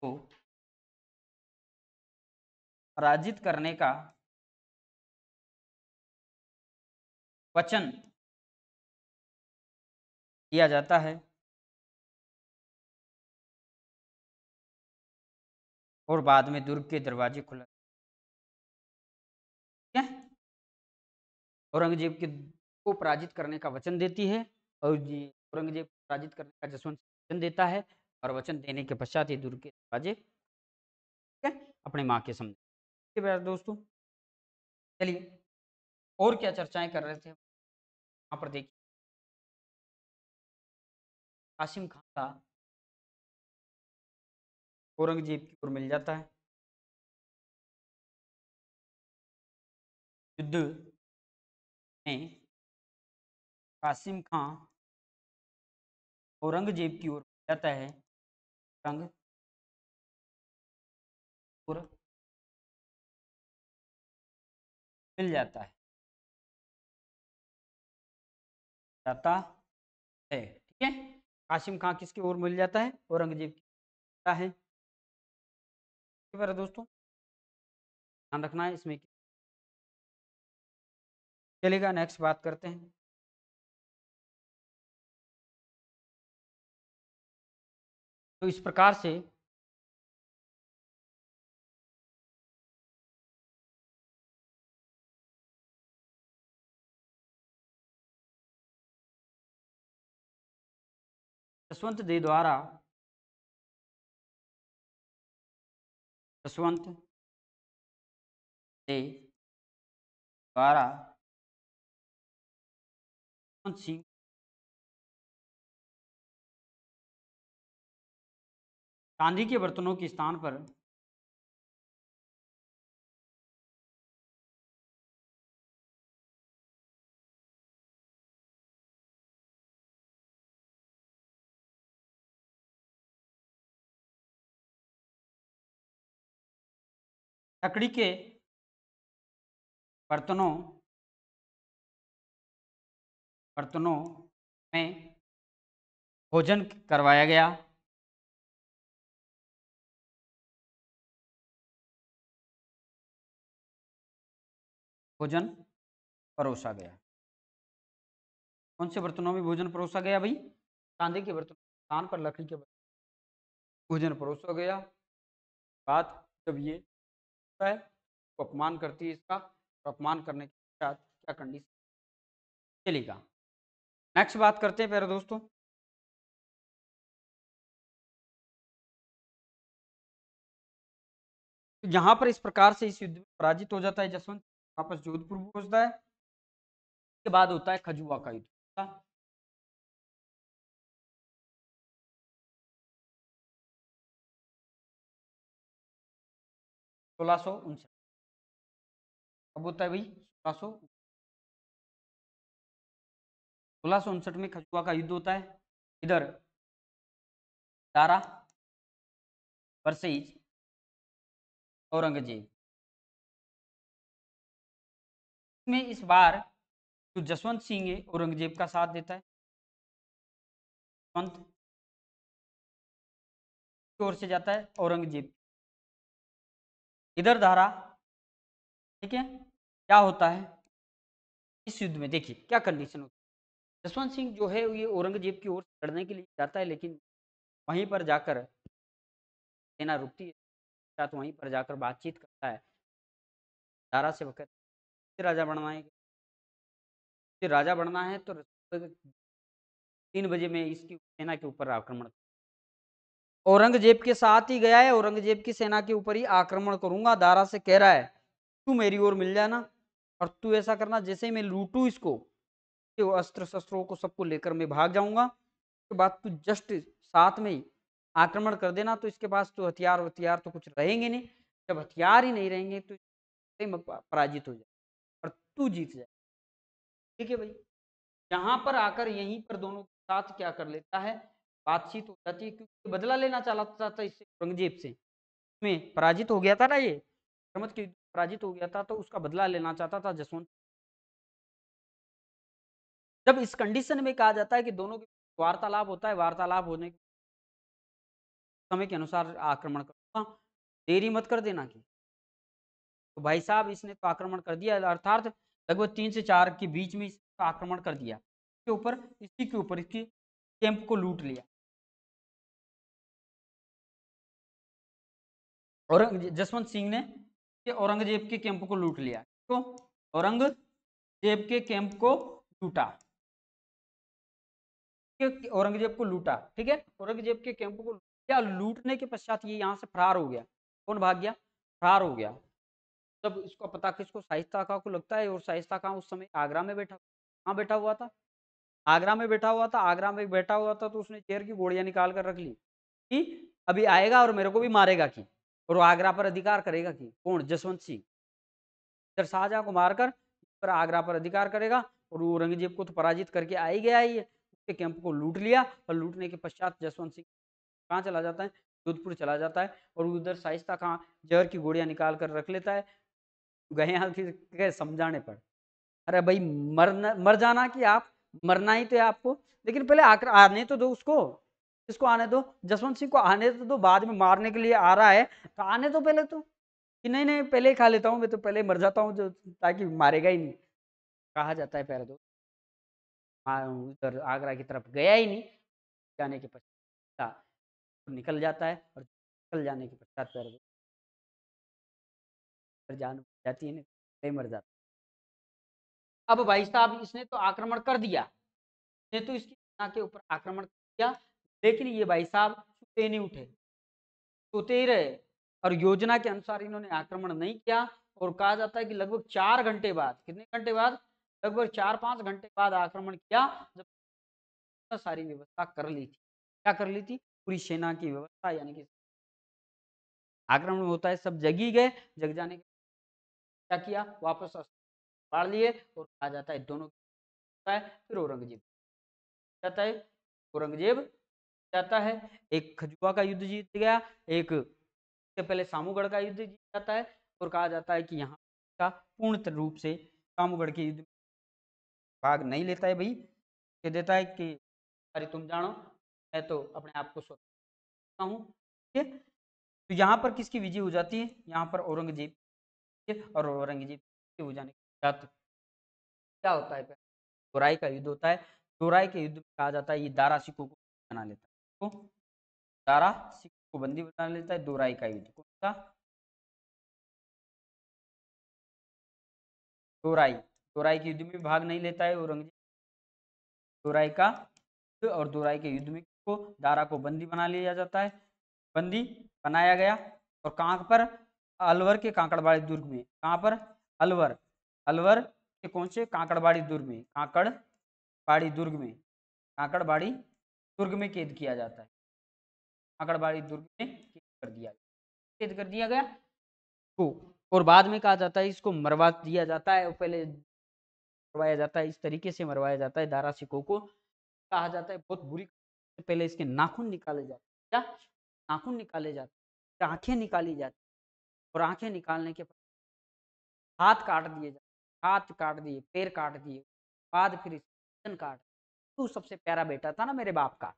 को पराजित करने का वचन दिया जाता है और बाद में दुर्ग के दरवाजे खुला औरंगजेब के को पराजित करने का वचन देती है और औरंगजेब को पराजित करने का जसवंत वचन देता है और वचन देने के पश्चात ही दुर्ग के दरवाजे अपने माँ के समझ दोस्तों चलिए और क्या चर्चाएं कर रहे थे यहाँ पर देखिए कासिम खान का औरंगजेब की ओर मिल जाता है युद्ध में कासिम खां औरंगजेब की ओर जाता है रंग मिल जाता है जाता है ठीक है कासिम खां किसकी ओर मिल जाता है औरंगजेब की है दोस्तों ध्यान रखना है इसमें चलेगा नेक्स्ट बात करते हैं तो इस प्रकार से जसवंत दे द्वारा जसवंत दे द्वारा cinco चांदी के बर्तनों के स्थान पर लकड़ी के बर्तनों बर्तनों में भोजन करवाया गया भोजन परोसा गया कौन से बर्तनों में भोजन परोसा गया भाई चांदी के बर्तन स्थान पर लकड़ी के बर्तन भोजन परोसा गया बात जब ये है तो अपमान करती है इसका अपमान करने के बाद क्या कंडीशन चलेगा नेक्स्ट बात करते हैं प्यारे दोस्तों यहाँ पर इस प्रकार से इस युद्ध में पराजित हो जाता है जसवंत वापस जोधपुर पहुंचता है इसके बाद होता है खजुआ का युद्ध सोलह सौ उनसठ अब होता है भाई सोलह सौ सोलह में खजुआ का युद्ध होता है इधर तारा वर्सेज औरंगजेब में इस बार जो जसवंत सिंह है औरंगजेब का साथ देता है ओर से जाता है औरंगजेब इधर धारा ठीक है क्या होता है इस युद्ध में देखिए क्या कंडीशन होती जसवंत सिंह जो है ये औरंगजेब की ओर लड़ने के लिए जाता है लेकिन वहीं पर जाकर सेना रुकती है साथ वहीं पर जाकर बातचीत करता है दारा से बकर राजा बनवाए फिर राजा बनना है तो तीन बजे में इसकी सेना के ऊपर आक्रमण औरंगजेब के साथ ही गया है औरंगजेब की सेना के ऊपर ही आक्रमण करूंगा दारा से कह रहा है तू मेरी ओर मिल जाना और तू ऐसा करना जैसे ही मैं लूटू इसको वो अस्त्र शस्त्रों को सबको लेकर मैं भाग जाऊंगा उसके बाद तू जस्ट साथ में आक्रमण कर देना तो इसके पास तो हथियार हथियार तो कुछ रहेंगे नहीं जब हथियार ही नहीं रहेंगे तो पराजित हो जाए और तू जीत जाए ठीक है भाई यहाँ पर आकर यहीं पर दोनों के साथ क्या कर लेता है बातचीत हो जाती है क्योंकि बदला लेना चाहता था इससे औरंगजेब से में पराजित हो गया था ना ये पराजित हो गया था तो उसका बदला लेना चाहता था जसवंत जब इस कंडीशन में कहा जाता है कि दोनों के वार्तालाप होता है वार्तालाप होने के समय के अनुसार आक्रमण करूंगा हाँ, देरी मत कर देना कि तो भाई साहब इसने तो आक्रमण कर दिया अर्थात लगभग तीन से चार के बीच में इसका आक्रमण कर दिया इसके ऊपर इसी के ऊपर इसकी कैंप को लूट लिया और जसवंत सिंह ने के औरंगजेब के कैंप को लूट लिया तो औरंगजेब के कैंप को लूटा औरंगजेब को लूटा ठीक है औरंगजेब के कैंप को या लूटने के पश्चात ये यहाँ से फरार हो गया कौन भाग गया फरार हो गया तब इसको पता किसको साहिस्ता खां को लगता है और साहिस्ता खां उस समय आगरा में बैठा कहाँ बैठा हुआ था आगरा में बैठा हुआ था आगरा में बैठा हुआ था तो उसने चेयर की गोड़ियाँ निकाल कर रख ली कि अभी आएगा और मेरे को भी मारेगा कि और आगरा पर अधिकार करेगा कि कौन जसवंत सिंह इधर शाहजहाँ को मारकर पर आगरा पर अधिकार करेगा और औरंगजेब को तो पराजित करके आ ही गया है के कैंप को लूट लिया और लूटने के पश्चात जसवंत सिंह कहाँ चला जाता है जोधपुर चला जाता है और उधर साइस्ता खां जहर की गोड़ियाँ निकाल कर रख लेता है गयाल के समझाने पर अरे भाई मरना मर जाना कि आप मरना ही तो है आपको लेकिन पहले आकर आने तो दो उसको इसको आने दो जसवंत सिंह को आने तो दो बाद में मारने के लिए आ रहा है तो आने दो पहले तो कि नहीं नहीं पहले ही खा लेता हूँ मैं तो पहले मर जाता हूँ जो ताकि मारेगा ही नहीं कहा जाता है प्यारे दोस्त तो। उधर आगरा की तरफ गया ही नहीं जाने के पश्चात निकल जाता है और निकल जाने के पश्चात फिर जान जाती है नहीं मर जाता अब भाई साहब इसने तो आक्रमण कर दिया ने तो इसकी के ऊपर आक्रमण किया लेकिन ये भाई साहब सुते नहीं उठे सोते ही रहे और योजना के अनुसार इन्होंने आक्रमण नहीं किया और कहा जाता है कि लगभग चार घंटे बाद कितने घंटे बाद लगभग चार पाँच घंटे बाद आक्रमण किया जब तो सारी व्यवस्था कर ली थी क्या कर ली थी पूरी सेना की व्यवस्था यानी कि आक्रमण होता है सब जगी गए जग जाने के क्या किया वापस पाड़ लिए और आ जाता है दोनों है फिर औरंगजेब जाता है औरंगजेब जाता है एक खजुआ का युद्ध जीत गया एक से पहले सामूगढ़ का युद्ध जीत जाता है और कहा जाता है कि यहाँ का पूर्ण रूप से सामूगढ़ के युद्ध भाग नहीं लेता है भाई कह देता है कि अरे तुम जानो मैं तो अपने आप को सोचता हूँ ठीक है तो यहाँ पर किसकी विजय हो जाती है यहाँ पर औरंगजेब और औरंगजेब हो जाने के क्या होता है दोराई का युद्ध होता है दोराई के युद्ध में कहा जाता है ये दारा सिखों को बना लेता है तो दारा सिखों को बंदी बना लेता है दोराई का युद्ध कौन सा दोराई दोराई के युद्ध में भाग नहीं लेता है औरंगजेब दोराई का और दोराई के युद्ध में को दारा को बंदी बना लिया जाता है बंदी बनाया गया और कांक पर अलवर के कांकड़बाड़ी दुर्ग में कहाँ पर अलवर अलवर के कौन से कांकड़बाड़ी दुर्ग में कांकड़बाड़ी दुर्ग में कांकड़बाड़ी दुर्ग में कैद किया जाता है कांकड़बाड़ी दुर्ग में कैद कर दिया कैद कर दिया गया तो और बाद में कहा जाता है इसको मरवा दिया जाता है पहले मरवाया जाता है इस तरीके से मरवाया जाता है दारा सिखों को कहा जाता है बहुत बुरी पहले इसके नाखून निकाले जाते हैं क्या नाखून निकाले जाते हैं आंखें निकाली जाती और आंखें निकालने के बाद हाथ काट दिए जाते हाथ काट दिए पैर काट दिए बाद फिर काट तू सबसे प्यारा बेटा था ना मेरे बाप का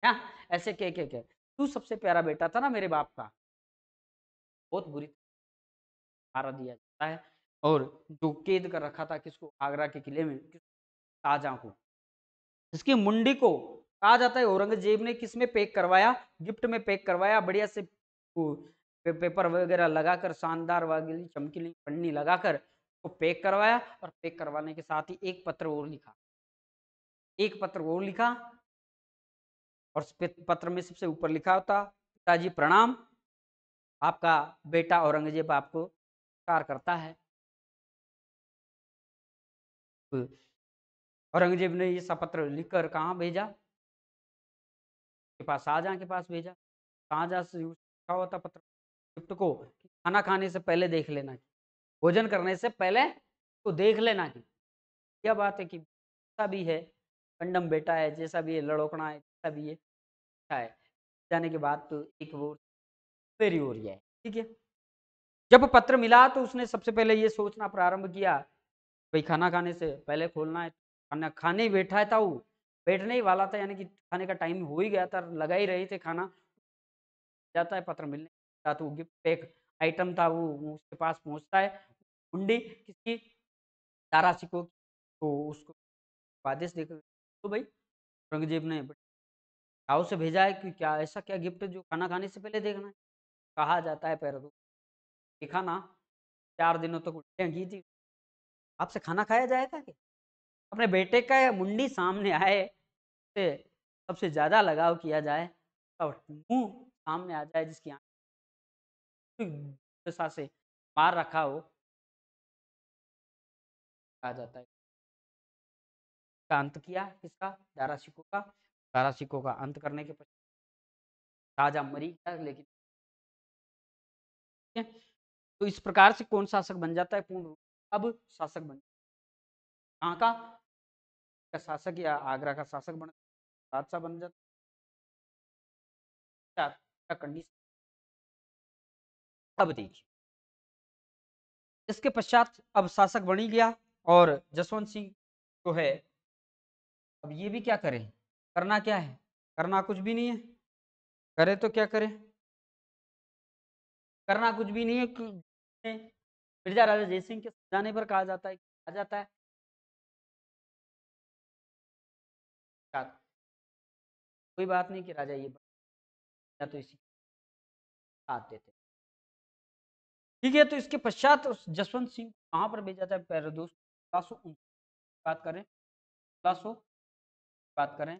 क्या ऐसे कह के के तू सबसे प्यारा बेटा था ना मेरे बाप का बहुत बुरी मारा दिया जाता है और जो कैद कर रखा था किसको आगरा के किले में ताजा को इसकी मुंडी को कहा जाता है औरंगजेब ने किस में पैक करवाया गिफ्ट में पैक करवाया बढ़िया से पेपर वगैरह लगाकर शानदार वाली चमकीली पन्नी लगाकर उसको पैक करवाया और पैक करवाने के साथ ही एक पत्र और लिखा एक पत्र और लिखा और पत्र में सबसे ऊपर लिखा होता पिताजी प्रणाम आपका बेटा औरंगजेब आपको प्यार करता है औरंगजेब ने ये सपत्र लिखकर कहाँ भेजा के पास शाहजहाँ के पास भेजा शाहजहाँ से लिखा हुआ था पत्र गिफ्ट को खाना खाने से पहले देख लेना कि भोजन करने से पहले तो देख लेना कि क्या बात है कि जैसा भी है कंडम बेटा है जैसा भी है लड़ोकड़ा है जैसा भी है अच्छा है जाने के बाद तो एक वो फेरी हो रही है ठीक है जब पत्र मिला तो उसने सबसे पहले ये सोचना प्रारंभ किया भाई खाना खाने से पहले खोलना है खाना खाने बैठा था वो बैठने ही वाला था यानी कि खाने का टाइम हो ही गया था लगा ही रहे थे खाना जाता है पत्र मिलने जाता तो गिफ्ट पैक आइटम था वो उसके पास पहुंचता है हुंडी किसकी तारा सिको तो उसको आदेश देकर तो भाई औरंगजेब ने गाँव से भेजा है कि क्या ऐसा क्या गिफ्ट जो खाना खाने से पहले देखना है कहा जाता है पैर दो खाना चार दिनों तक तो उल्टियाँ की थी आपसे खाना खाया जाएगा क्या अपने बेटे का मुंडी सामने आए से सबसे ज़्यादा लगाव किया जाए और मुंह सामने आ जाए जिसकी आंख से मार रखा हो कहा जाता है का अंत किया किसका दारा दाराशिकों का दारा दाराशिकों का अंत करने के पश्चात राजा मरी गया लेकिन तो इस प्रकार से कौन शासक बन जाता है पूर्ण रूप अब शासक बन कहाँ का शासक या आगरा का शासक बन बादशाह बन जाता कंडीशन अब देखिए इसके पश्चात अब शासक बन ही गया और जसवंत सिंह जो है अब ये भी क्या करें करना क्या है करना कुछ भी नहीं है करे तो क्या करें करना कुछ भी नहीं है मिर्जा राजा जय सिंह के जाने पर कहा जाता है कहा जाता है कोई बात नहीं कि राजा ये या तो इसी साथ देते ठीक है तो इसके पश्चात उस जसवंत सिंह कहाँ पर भेजा जाता है प्यारे दोस्त सोलह बात करें सोलह बात करें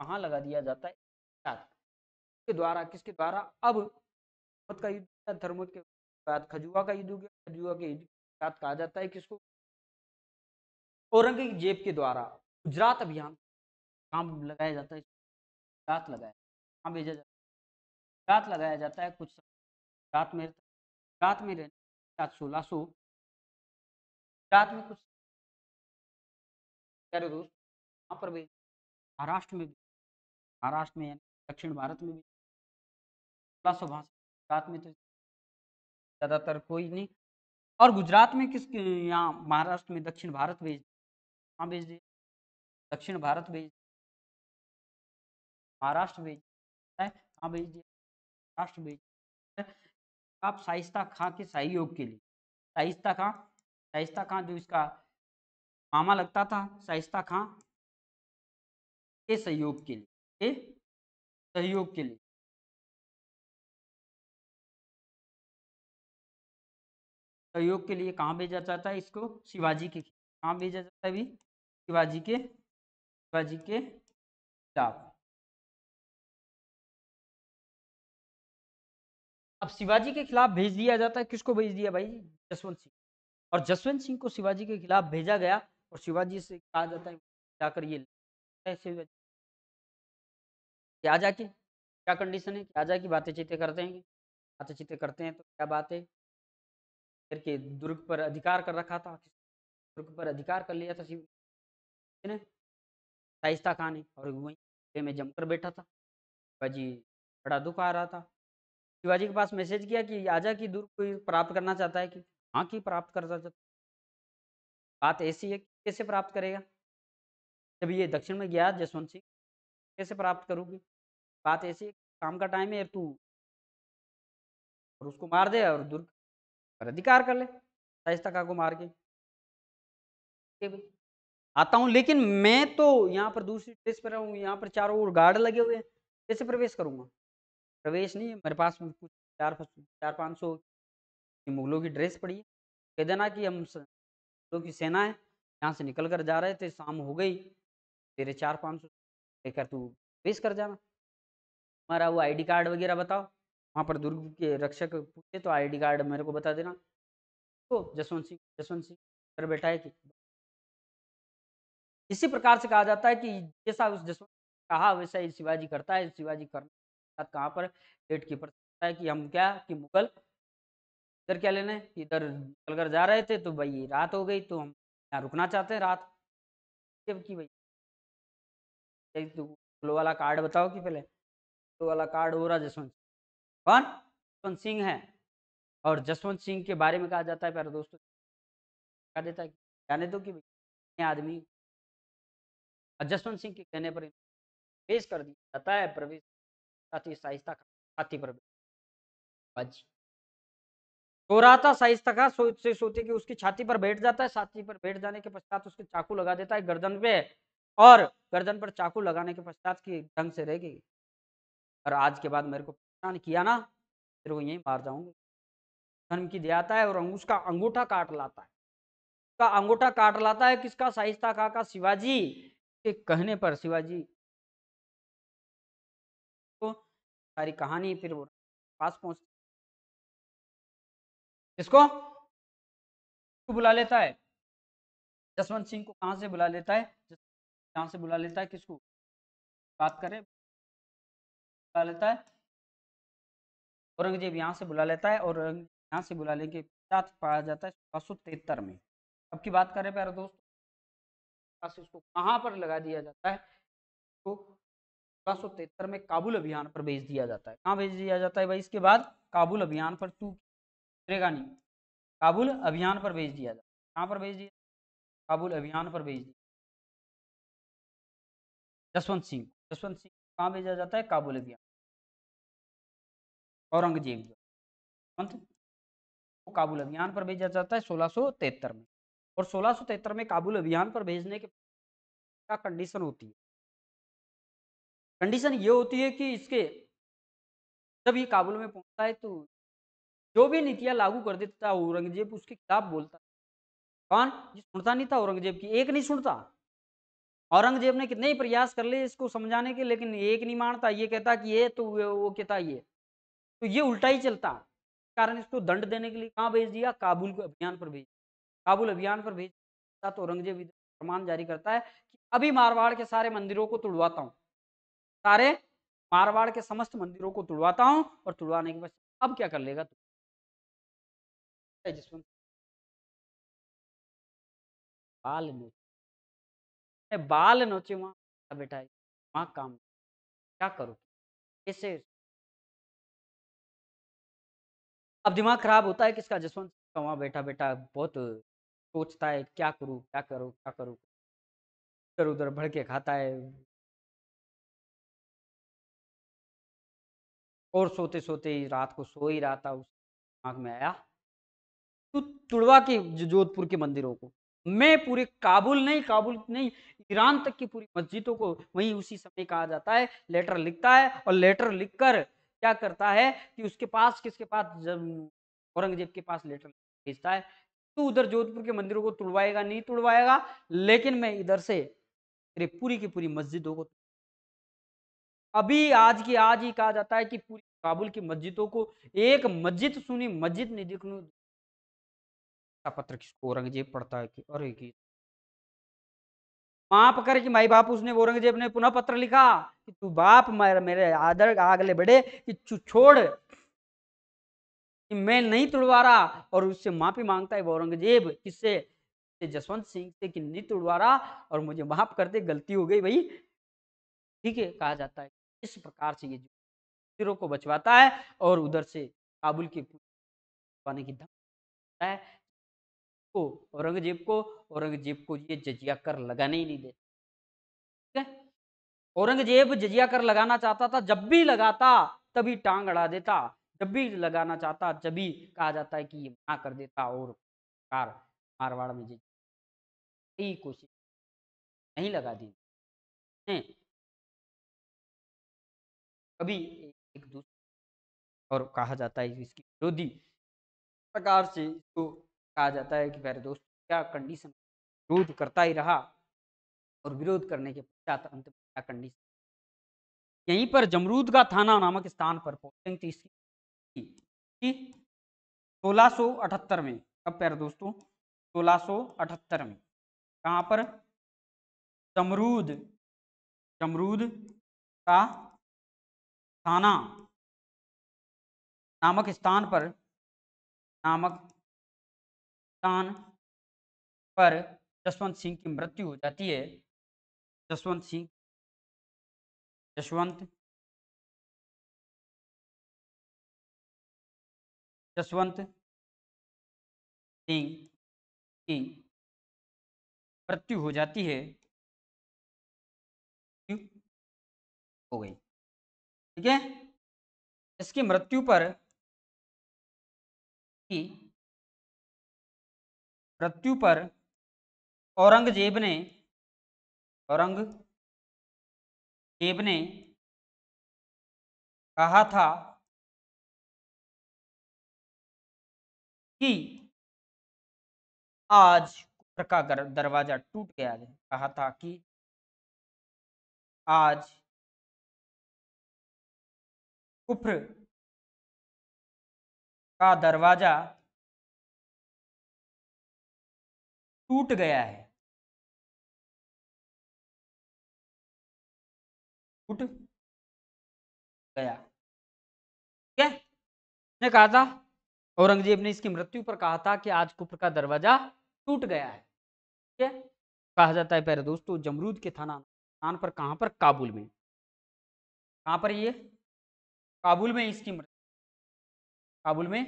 कहाँ लगा दिया जाता है द्वारा किसके द्वारा अब का युद्ध धर्म के बाद खजुआ का ईद हो गया खजुआ के ईद बाद कहा जाता है किसको औरंगजेब के द्वारा गुजरात अभियान काम लगाया जाता है गुजरात लगाया काम भेजा जाता है गुजरात लगाया जाता है कुछ गुजरात में गुजरात में रहने सात सोलह सौ गुजरात में कुछ दोस्त वहाँ पर भी महाराष्ट्र में भी महाराष्ट्र में दक्षिण भारत में भी सोलह सौ भाषा गुजरात में तो ज़्यादातर कोई नहीं और गुजरात में किस यहाँ महाराष्ट्र में दक्षिण भारत भेज कहाँ भेज दिए दक्षिण भारत भेज महाराष्ट्र भेज कहाँ भेज दिए महाराष्ट्र भेज आप शाइस्ता खां के सहयोग के लिए शाइस्ता खां शाइस्ता खां जो इसका मामा लगता था शाइस्ता खां के सहयोग के लिए सहयोग के लिए सहयोग के लिए कहाँ भेजा जाता है इसको शिवाजी के कहाँ भेजा जाता है अभी शिवाजी के शिवाजी के खिलाफ अब शिवाजी के खिलाफ भेज दिया जाता है किसको भेज दिया भाई जसवंत सिंह और जसवंत सिंह को शिवाजी के खिलाफ भेजा गया और शिवाजी से कहा जाता है जाकर ये क्या जाके क्या कंडीशन है क्या जाके बातें चीतें करते हैं बातें चीतें करते हैं तो क्या बात है करके दुर्ग पर अधिकार कर रखा था दुर्ग पर अधिकार कर लिया था शिव ने शाइस्ता खान ने और वहीं में जमकर बैठा था शिवाजी बड़ा दुख आ रहा था शिवाजी के पास मैसेज किया कि आजा की दुर्ग कोई प्राप्त करना चाहता है कि हाँ की प्राप्त करना चाहता बात ऐसी है कैसे प्राप्त करेगा जब ये दक्षिण में गया जसवंत सिंह कैसे प्राप्त करूँगी बात ऐसी है काम का टाइम है तू और उसको मार दे और दुर्ग पर अधिकार कर ले साइस्ता का को मार के आता हूँ लेकिन मैं तो यहाँ पर दूसरी ड्रेस पर रहूँ यहाँ पर चारों ओर गार्ड लगे हुए हैं कैसे प्रवेश करूँगा प्रवेश नहीं है मेरे पास कुछ चार चार पाँच सौ मुगलों की ड्रेस पड़ी है कह देना कि हम मुगलों की सेना है यहाँ से निकल कर जा रहे थे शाम हो गई तेरे चार पाँच सौ लेकर तू प्रवेश कर जाना हमारा वो आई कार्ड वगैरह बताओ वहाँ पर दुर्ग के रक्षक पूछे तो आई डी कार्ड मेरे को बता देना तो जसवंत सिंह जसवंत सिंह घर बैठा है कि इसी प्रकार से कहा जाता है कि जैसा उस जसवंत कहा वैसा ही शिवाजी करता है शिवाजी करने के साथ कहाँ पर गेट कीपर है कि हम क्या कि मुगल इधर क्या लेने इधर चलकर जा रहे थे तो भाई रात हो गई तो हम यहाँ रुकना चाहते हैं रात जबकि भाई तो वाला कार्ड बताओ कि पहले तो वाला कार्ड हो रहा जसवंत कौन जसवंत सिंह है और जसवंत सिंह के बारे में कहा जाता है प्यारे दोस्तों कहा देता है जाने दो कि आदमी और जसवंत सिंह के कहने पर प्रवेश कर दिया जाता है प्रवेश साथी साहिस्ता का साथी प्रवेश चोराता साहिस्ता का सोच से सोते कि उसकी छाती पर बैठ जाता है छाती पर बैठ जाने के पश्चात उसके चाकू लगा देता है गर्दन पे और गर्दन पर चाकू लगाने के पश्चात की ढंग से रहेगी और आज के बाद मेरे को परेशान किया ना फिर वो यहीं मार जाऊंगा धर्म की दयाता है और अंगूस का अंगूठा काट लाता है का अंगूठा काट लाता है किसका साहिस्ता का, का शिवाजी के कहने पर शिवाजी तो सारी कहानी फिर वो पास पहुंच किसको बुला लेता है जसवंत सिंह को कहां से बुला लेता है कहां से बुला लेता है किसको बात करें बुला लेता है औरंगजेब यहाँ से बुला लेता है और यहाँ से बुला लेके के पश्चात पाया जाता है सोलह सौ तिहत्तर में अब की बात करें प्यारे दोस्तों उसको कहाँ पर लगा दिया जाता है तो सोलह सौ तिहत्तर में काबुल अभियान पर भेज दिया जाता है कहाँ भेज दिया जाता है भाई इसके बाद काबुल अभियान पर चूक उतरेगा नहीं काबुल अभियान पर भेज दिया जाता है कहाँ पर भेज दिया काबुल अभियान पर भेज दिया जसवंत सिंह जसवंत सिंह कहाँ भेजा जाता है काबुल अभियान औरंगजेब अंत को काबुल अभियान पर भेजा जाता है सोलह में और सोलह में काबुल अभियान पर भेजने के क्या कंडीशन होती है कंडीशन ये होती है कि इसके जब ये काबुल में पहुंचता है तो जो भी नीतियां लागू कर देता है औरंगजेब उसके खिलाफ बोलता कौन ये सुनता नहीं था औरंगजेब की एक नहीं सुनता औरंगजेब ने कितने ही प्रयास कर लिए इसको समझाने के लेकिन एक नहीं मानता ये कहता कि ये तो वो कहता ये तो ये उल्टा ही चलता कारण इसको दंड देने के लिए कहाँ भेज दिया काबुल के अभियान पर भेज काबुल अभियान पर भेज दिया तो औरंगजेब फरमान जारी करता है कि अभी मारवाड़ के सारे मंदिरों को तुड़वाता हूँ सारे मारवाड़ के समस्त मंदिरों को तुड़वाता हूँ और तुड़वाने के बाद अब क्या कर लेगा तू बाल नोचे बाल नोचे वहाँ बेटा वहाँ काम क्या करो ऐसे अब दिमाग खराब होता है किसका जसवंत का वहाँ बैठा बैठा बहुत सोचता है क्या करूँ क्या करूँ क्या करूँ इधर उधर भड़के खाता है और सोते सोते ही रात को सो ही रहा था उस दिमाग में आया तो तुड़वा के जोधपुर के मंदिरों को मैं पूरे काबुल नहीं काबुल नहीं ईरान तक की पूरी मस्जिदों को वहीं उसी समय कहा जाता है लेटर लिखता है और लेटर लिखकर क्या करता है कि उसके पास किसके पास औरंगजेब के पास लेटर भेजता है तो उधर जोधपुर के मंदिरों को तुड़वाएगा नहीं तुड़वाएगा लेकिन मैं इधर से तेरे पूरी की पूरी मस्जिदों को अभी आज की आज ही कहा जाता है कि पूरी काबुल की मस्जिदों को एक मस्जिद सुनी मस्जिद नहीं दिखनी पत्र किसको औरंगजेब पढ़ता है कि अरे की कर कि माई बाप उसने औरंगजेब ने पुनः पत्र लिखा कि तू बाप मेरे आदर आगले बढ़े कि छोड़ कि मैं नहीं तुड़वा रहा और उससे माफी मांगता है औरंगजेब किससे जसवंत सिंह से कि नहीं तुड़वा रहा और मुझे माफ करते गलती हो गई भाई ठीक है कहा जाता है इस प्रकार से ये सिरों को बचवाता है और उधर से काबुल के पाने की धमकी है को औरंगजेब को औरंगजेब को ये जजिया कर लगाने ही नहीं देते औरंगजेब जजिया कर लगाना चाहता था जब भी लगाता तभी टांग अड़ा देता जब भी लगाना चाहता जब भी कहा जाता है कि ये मना कर देता और कार मारवाड़ में कई कोशिश नहीं लगा दी कभी एक दूसरे और कहा जाता है इसकी विरोधी प्रकार से इसको कहा जाता है कि प्यारे दोस्त क्या कंडीशन विरोध करता ही रहा और विरोध करने के पश्चात अंत में कंडीशन यहीं पर जमरूद का थाना नामक स्थान पर पहुंचेंगे तो इसकी सोलह में अब प्यारे दोस्तों 1678 में कहाँ पर जमरूद जमरूद का थाना नामक स्थान पर नामक स्थान पर जसवंत सिंह की मृत्यु हो जाती है जसवंत सिंह जसवंत जसवंत सिंह की मृत्यु हो जाती है हो गई ठीक है इसकी मृत्यु पर की मृत्यु पर औरंगजेब ने औरंगजेब ने कहा था कि आज कुफर का दरवाजा टूट गया है कहा था कि आज कुफर का दरवाजा टूट गया है टूट गया क्या ने कहा था औरंगजेब ने इसकी मृत्यु पर कहा था कि आज कुप्र का दरवाजा टूट गया है क्या कहा जाता है पहले दोस्तों जमरूद के थाना स्थान पर कहां पर काबुल में कहां पर ये काबुल में इसकी मृत्यु काबुल में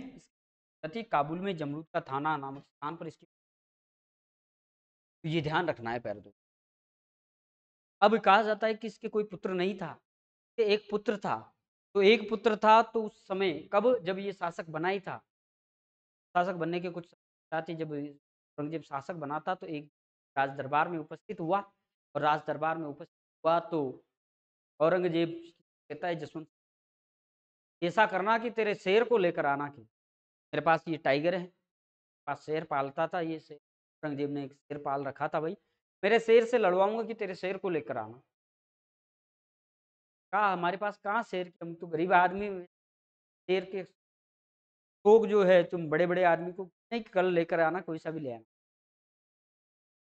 काबुल में जमरूद का थाना नामक स्थान पर इसकी तो ये ध्यान रखना है पैर दो अब कहा जाता है कि इसके कोई पुत्र नहीं था एक पुत्र था तो एक पुत्र था तो उस समय कब जब ये शासक बना ही था शासक बनने के कुछ साथ ही जब औरंगजेब शासक बना था तो एक राज दरबार में उपस्थित हुआ और राज दरबार में उपस्थित हुआ तो औरंगजेब कहता है जसवंत ऐसा करना कि तेरे शेर को लेकर आना कि मेरे पास ये टाइगर है पास शेर पालता था ये शेर औरंगजेब ने एक शेर पाल रखा था भाई मेरे शेर से लड़वाऊंगा कि तेरे शेर को लेकर आना कहा हमारे पास कहाँ शेर के हम तो गरीब आदमी शेर के शोक जो है तुम बड़े बड़े आदमी को नहीं कल लेकर आना कोई सा भी ले आना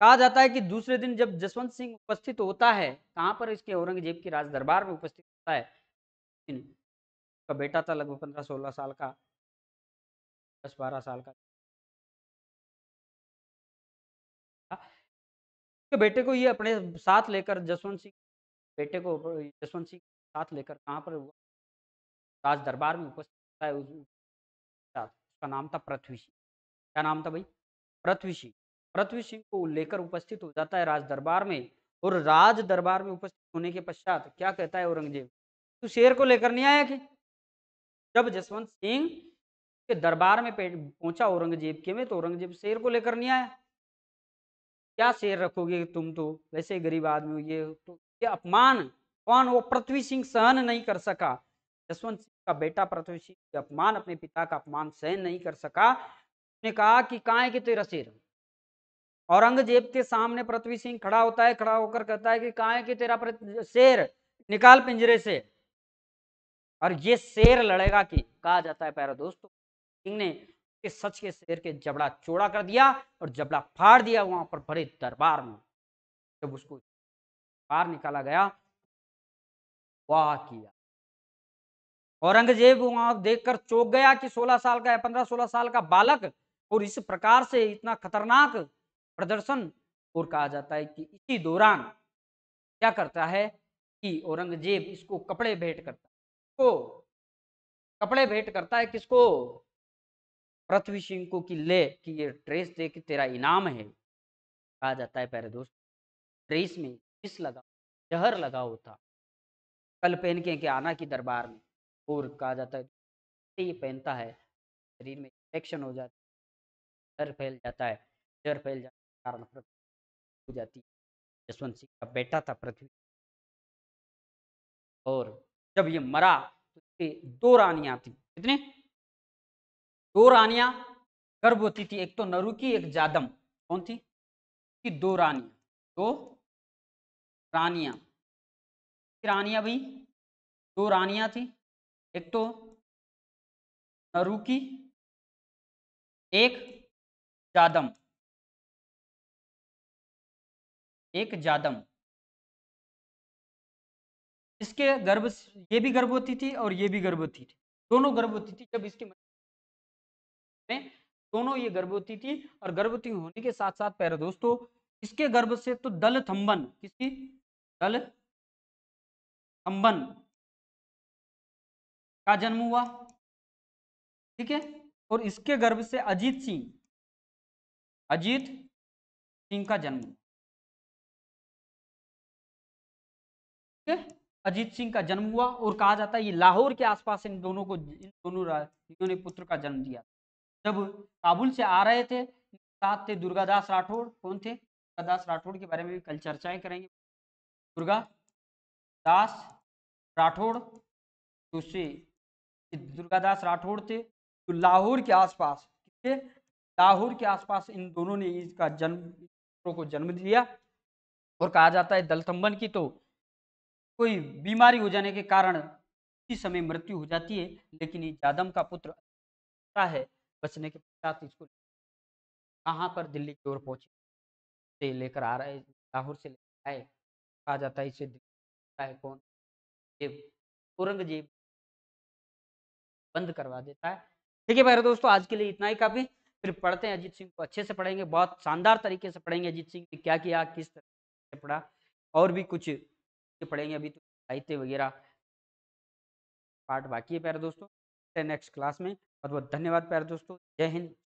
कहा जाता है कि दूसरे दिन जब जसवंत सिंह उपस्थित होता है कहाँ पर इसके औरंगजेब के राज दरबार में उपस्थित होता है का बेटा था लगभग पंद्रह सोलह साल का दस बारह साल का उसके बेटे को ये अपने साथ लेकर जसवंत सिंह बेटे को जसवंत सिंह साथ लेकर कहाँ पर हुआ राज दरबार में उपस्थित है उसका नाम था पृथ्वी सिंह क्या नाम था भाई पृथ्वी सिंह पृथ्वी सिंह को लेकर उपस्थित हो जाता है राज दरबार में और राज दरबार में उपस्थित होने के पश्चात क्या कहता है औरंगजेब तू शेर को लेकर नहीं आया कि जब जसवंत सिंह के दरबार में पहुंचा औरंगजेब के में तो औरंगजेब शेर को लेकर नहीं आया क्या शेर रखोगे तुम तो वैसे गरीब आदमी हो ये तो ये अपमान कौन वो पृथ्वी सिंह सहन नहीं कर सका जसवंत सिंह का बेटा पृथ्वी सिंह अपमान अपने पिता का अपमान सहन नहीं कर सका उसने कहा कि काय के तेरा शेर औरंगजेब के सामने पृथ्वी सिंह खड़ा होता है खड़ा होकर कहता है कि काय के तेरा शेर निकाल पिंजरे से और ये शेर लड़ेगा कि कहा जाता है प्यारा दोस्तों सिंह ने कि सच के शेर के जबड़ा चौड़ा कर दिया और जबड़ा फाड़ दिया वहां पर भरे दरबार में जब उसको बाहर निकाला गया वाह किया औरंगजेब वहां देखकर चौक गया कि 16 साल का पंद्रह सोलह साल का बालक और इस प्रकार से इतना खतरनाक प्रदर्शन और कहा जाता है कि इसी दौरान क्या करता है कि औरंगजेब इसको कपड़े भेंट करता है तो कपड़े भेंट करता है किसको पृथ्वी सिंह को कि ले कि ये ड्रेस दे के तेरा इनाम है कहा जाता है प्यारे दोस्त ड्रेस में किस लगा जहर लगा होता कल पहन के के आना की दरबार में और कहा जाता है ये पहनता है शरीर में इन्फेक्शन हो जाता है जहर फैल जाता है जहर फैल जाता है हो जाती है जसवंत सिंह का बेटा था पृथ्वी और जब ये मरा तो दो रानियां थी कितने दो रानियां गर्भवती थी एक तो नरु की एक जादम कौन थी कि दो रानियां दो रानियां रानियां भी दो रानियां थी एक तो नरु की एक जादम एक जादम इसके गर्भ ये भी गर्भवती थी और ये भी गर्भवती थी दोनों गर्भवती थी जब इसकी में दोनों ये गर्भवती थी और गर्भवती होने के साथ साथ पैर दोस्तों इसके गर्भ से तो दल थम्बन किसकी दल थम्बन का जन्म हुआ ठीक है और इसके गर्भ से अजीत सिंह अजीत सिंह का जन्म है अजीत सिंह का जन्म हुआ और कहा जाता है ये लाहौर के आसपास इन दोनों को इन दोनों ने पुत्र का जन्म दिया जब काबुल से आ रहे थे साथ थे दुर्गादास राठौड़ कौन थे दुर्गादास राठौड़ के बारे में भी कल चर्चाएं करेंगे दुर्गा दास राठौड़ से दुर्गादास राठौड़ थे तो लाहौर के आसपास पास लाहौर के आसपास इन दोनों ने इसका जन्म को जन्म दिया और कहा जाता है दलतंबन की तो कोई बीमारी हो जाने के कारण इसी समय मृत्यु हो जाती है लेकिन ये जादम का पुत्र है बचने के पश्चात इसको कहाँ पर दिल्ली की ओर पहुँचे से लेकर आ रहे लाहौर से लेकर आए कहा जाता है इसे है कौन औरंगजेब बंद करवा देता है ठीक है भाई दोस्तों आज के लिए इतना ही काफी फिर पढ़ते हैं अजीत सिंह को अच्छे से पढ़ेंगे बहुत शानदार तरीके से पढ़ेंगे अजीत सिंह ने क्या किया किस तरह से पढ़ा और भी कुछ पढ़ेंगे अभी तो साहित्य वगैरह पार्ट बाकी है प्यारे दोस्तों नेक्स्ट क्लास में बहुत बहुत धन्यवाद प्यारे दोस्तों जय हिंद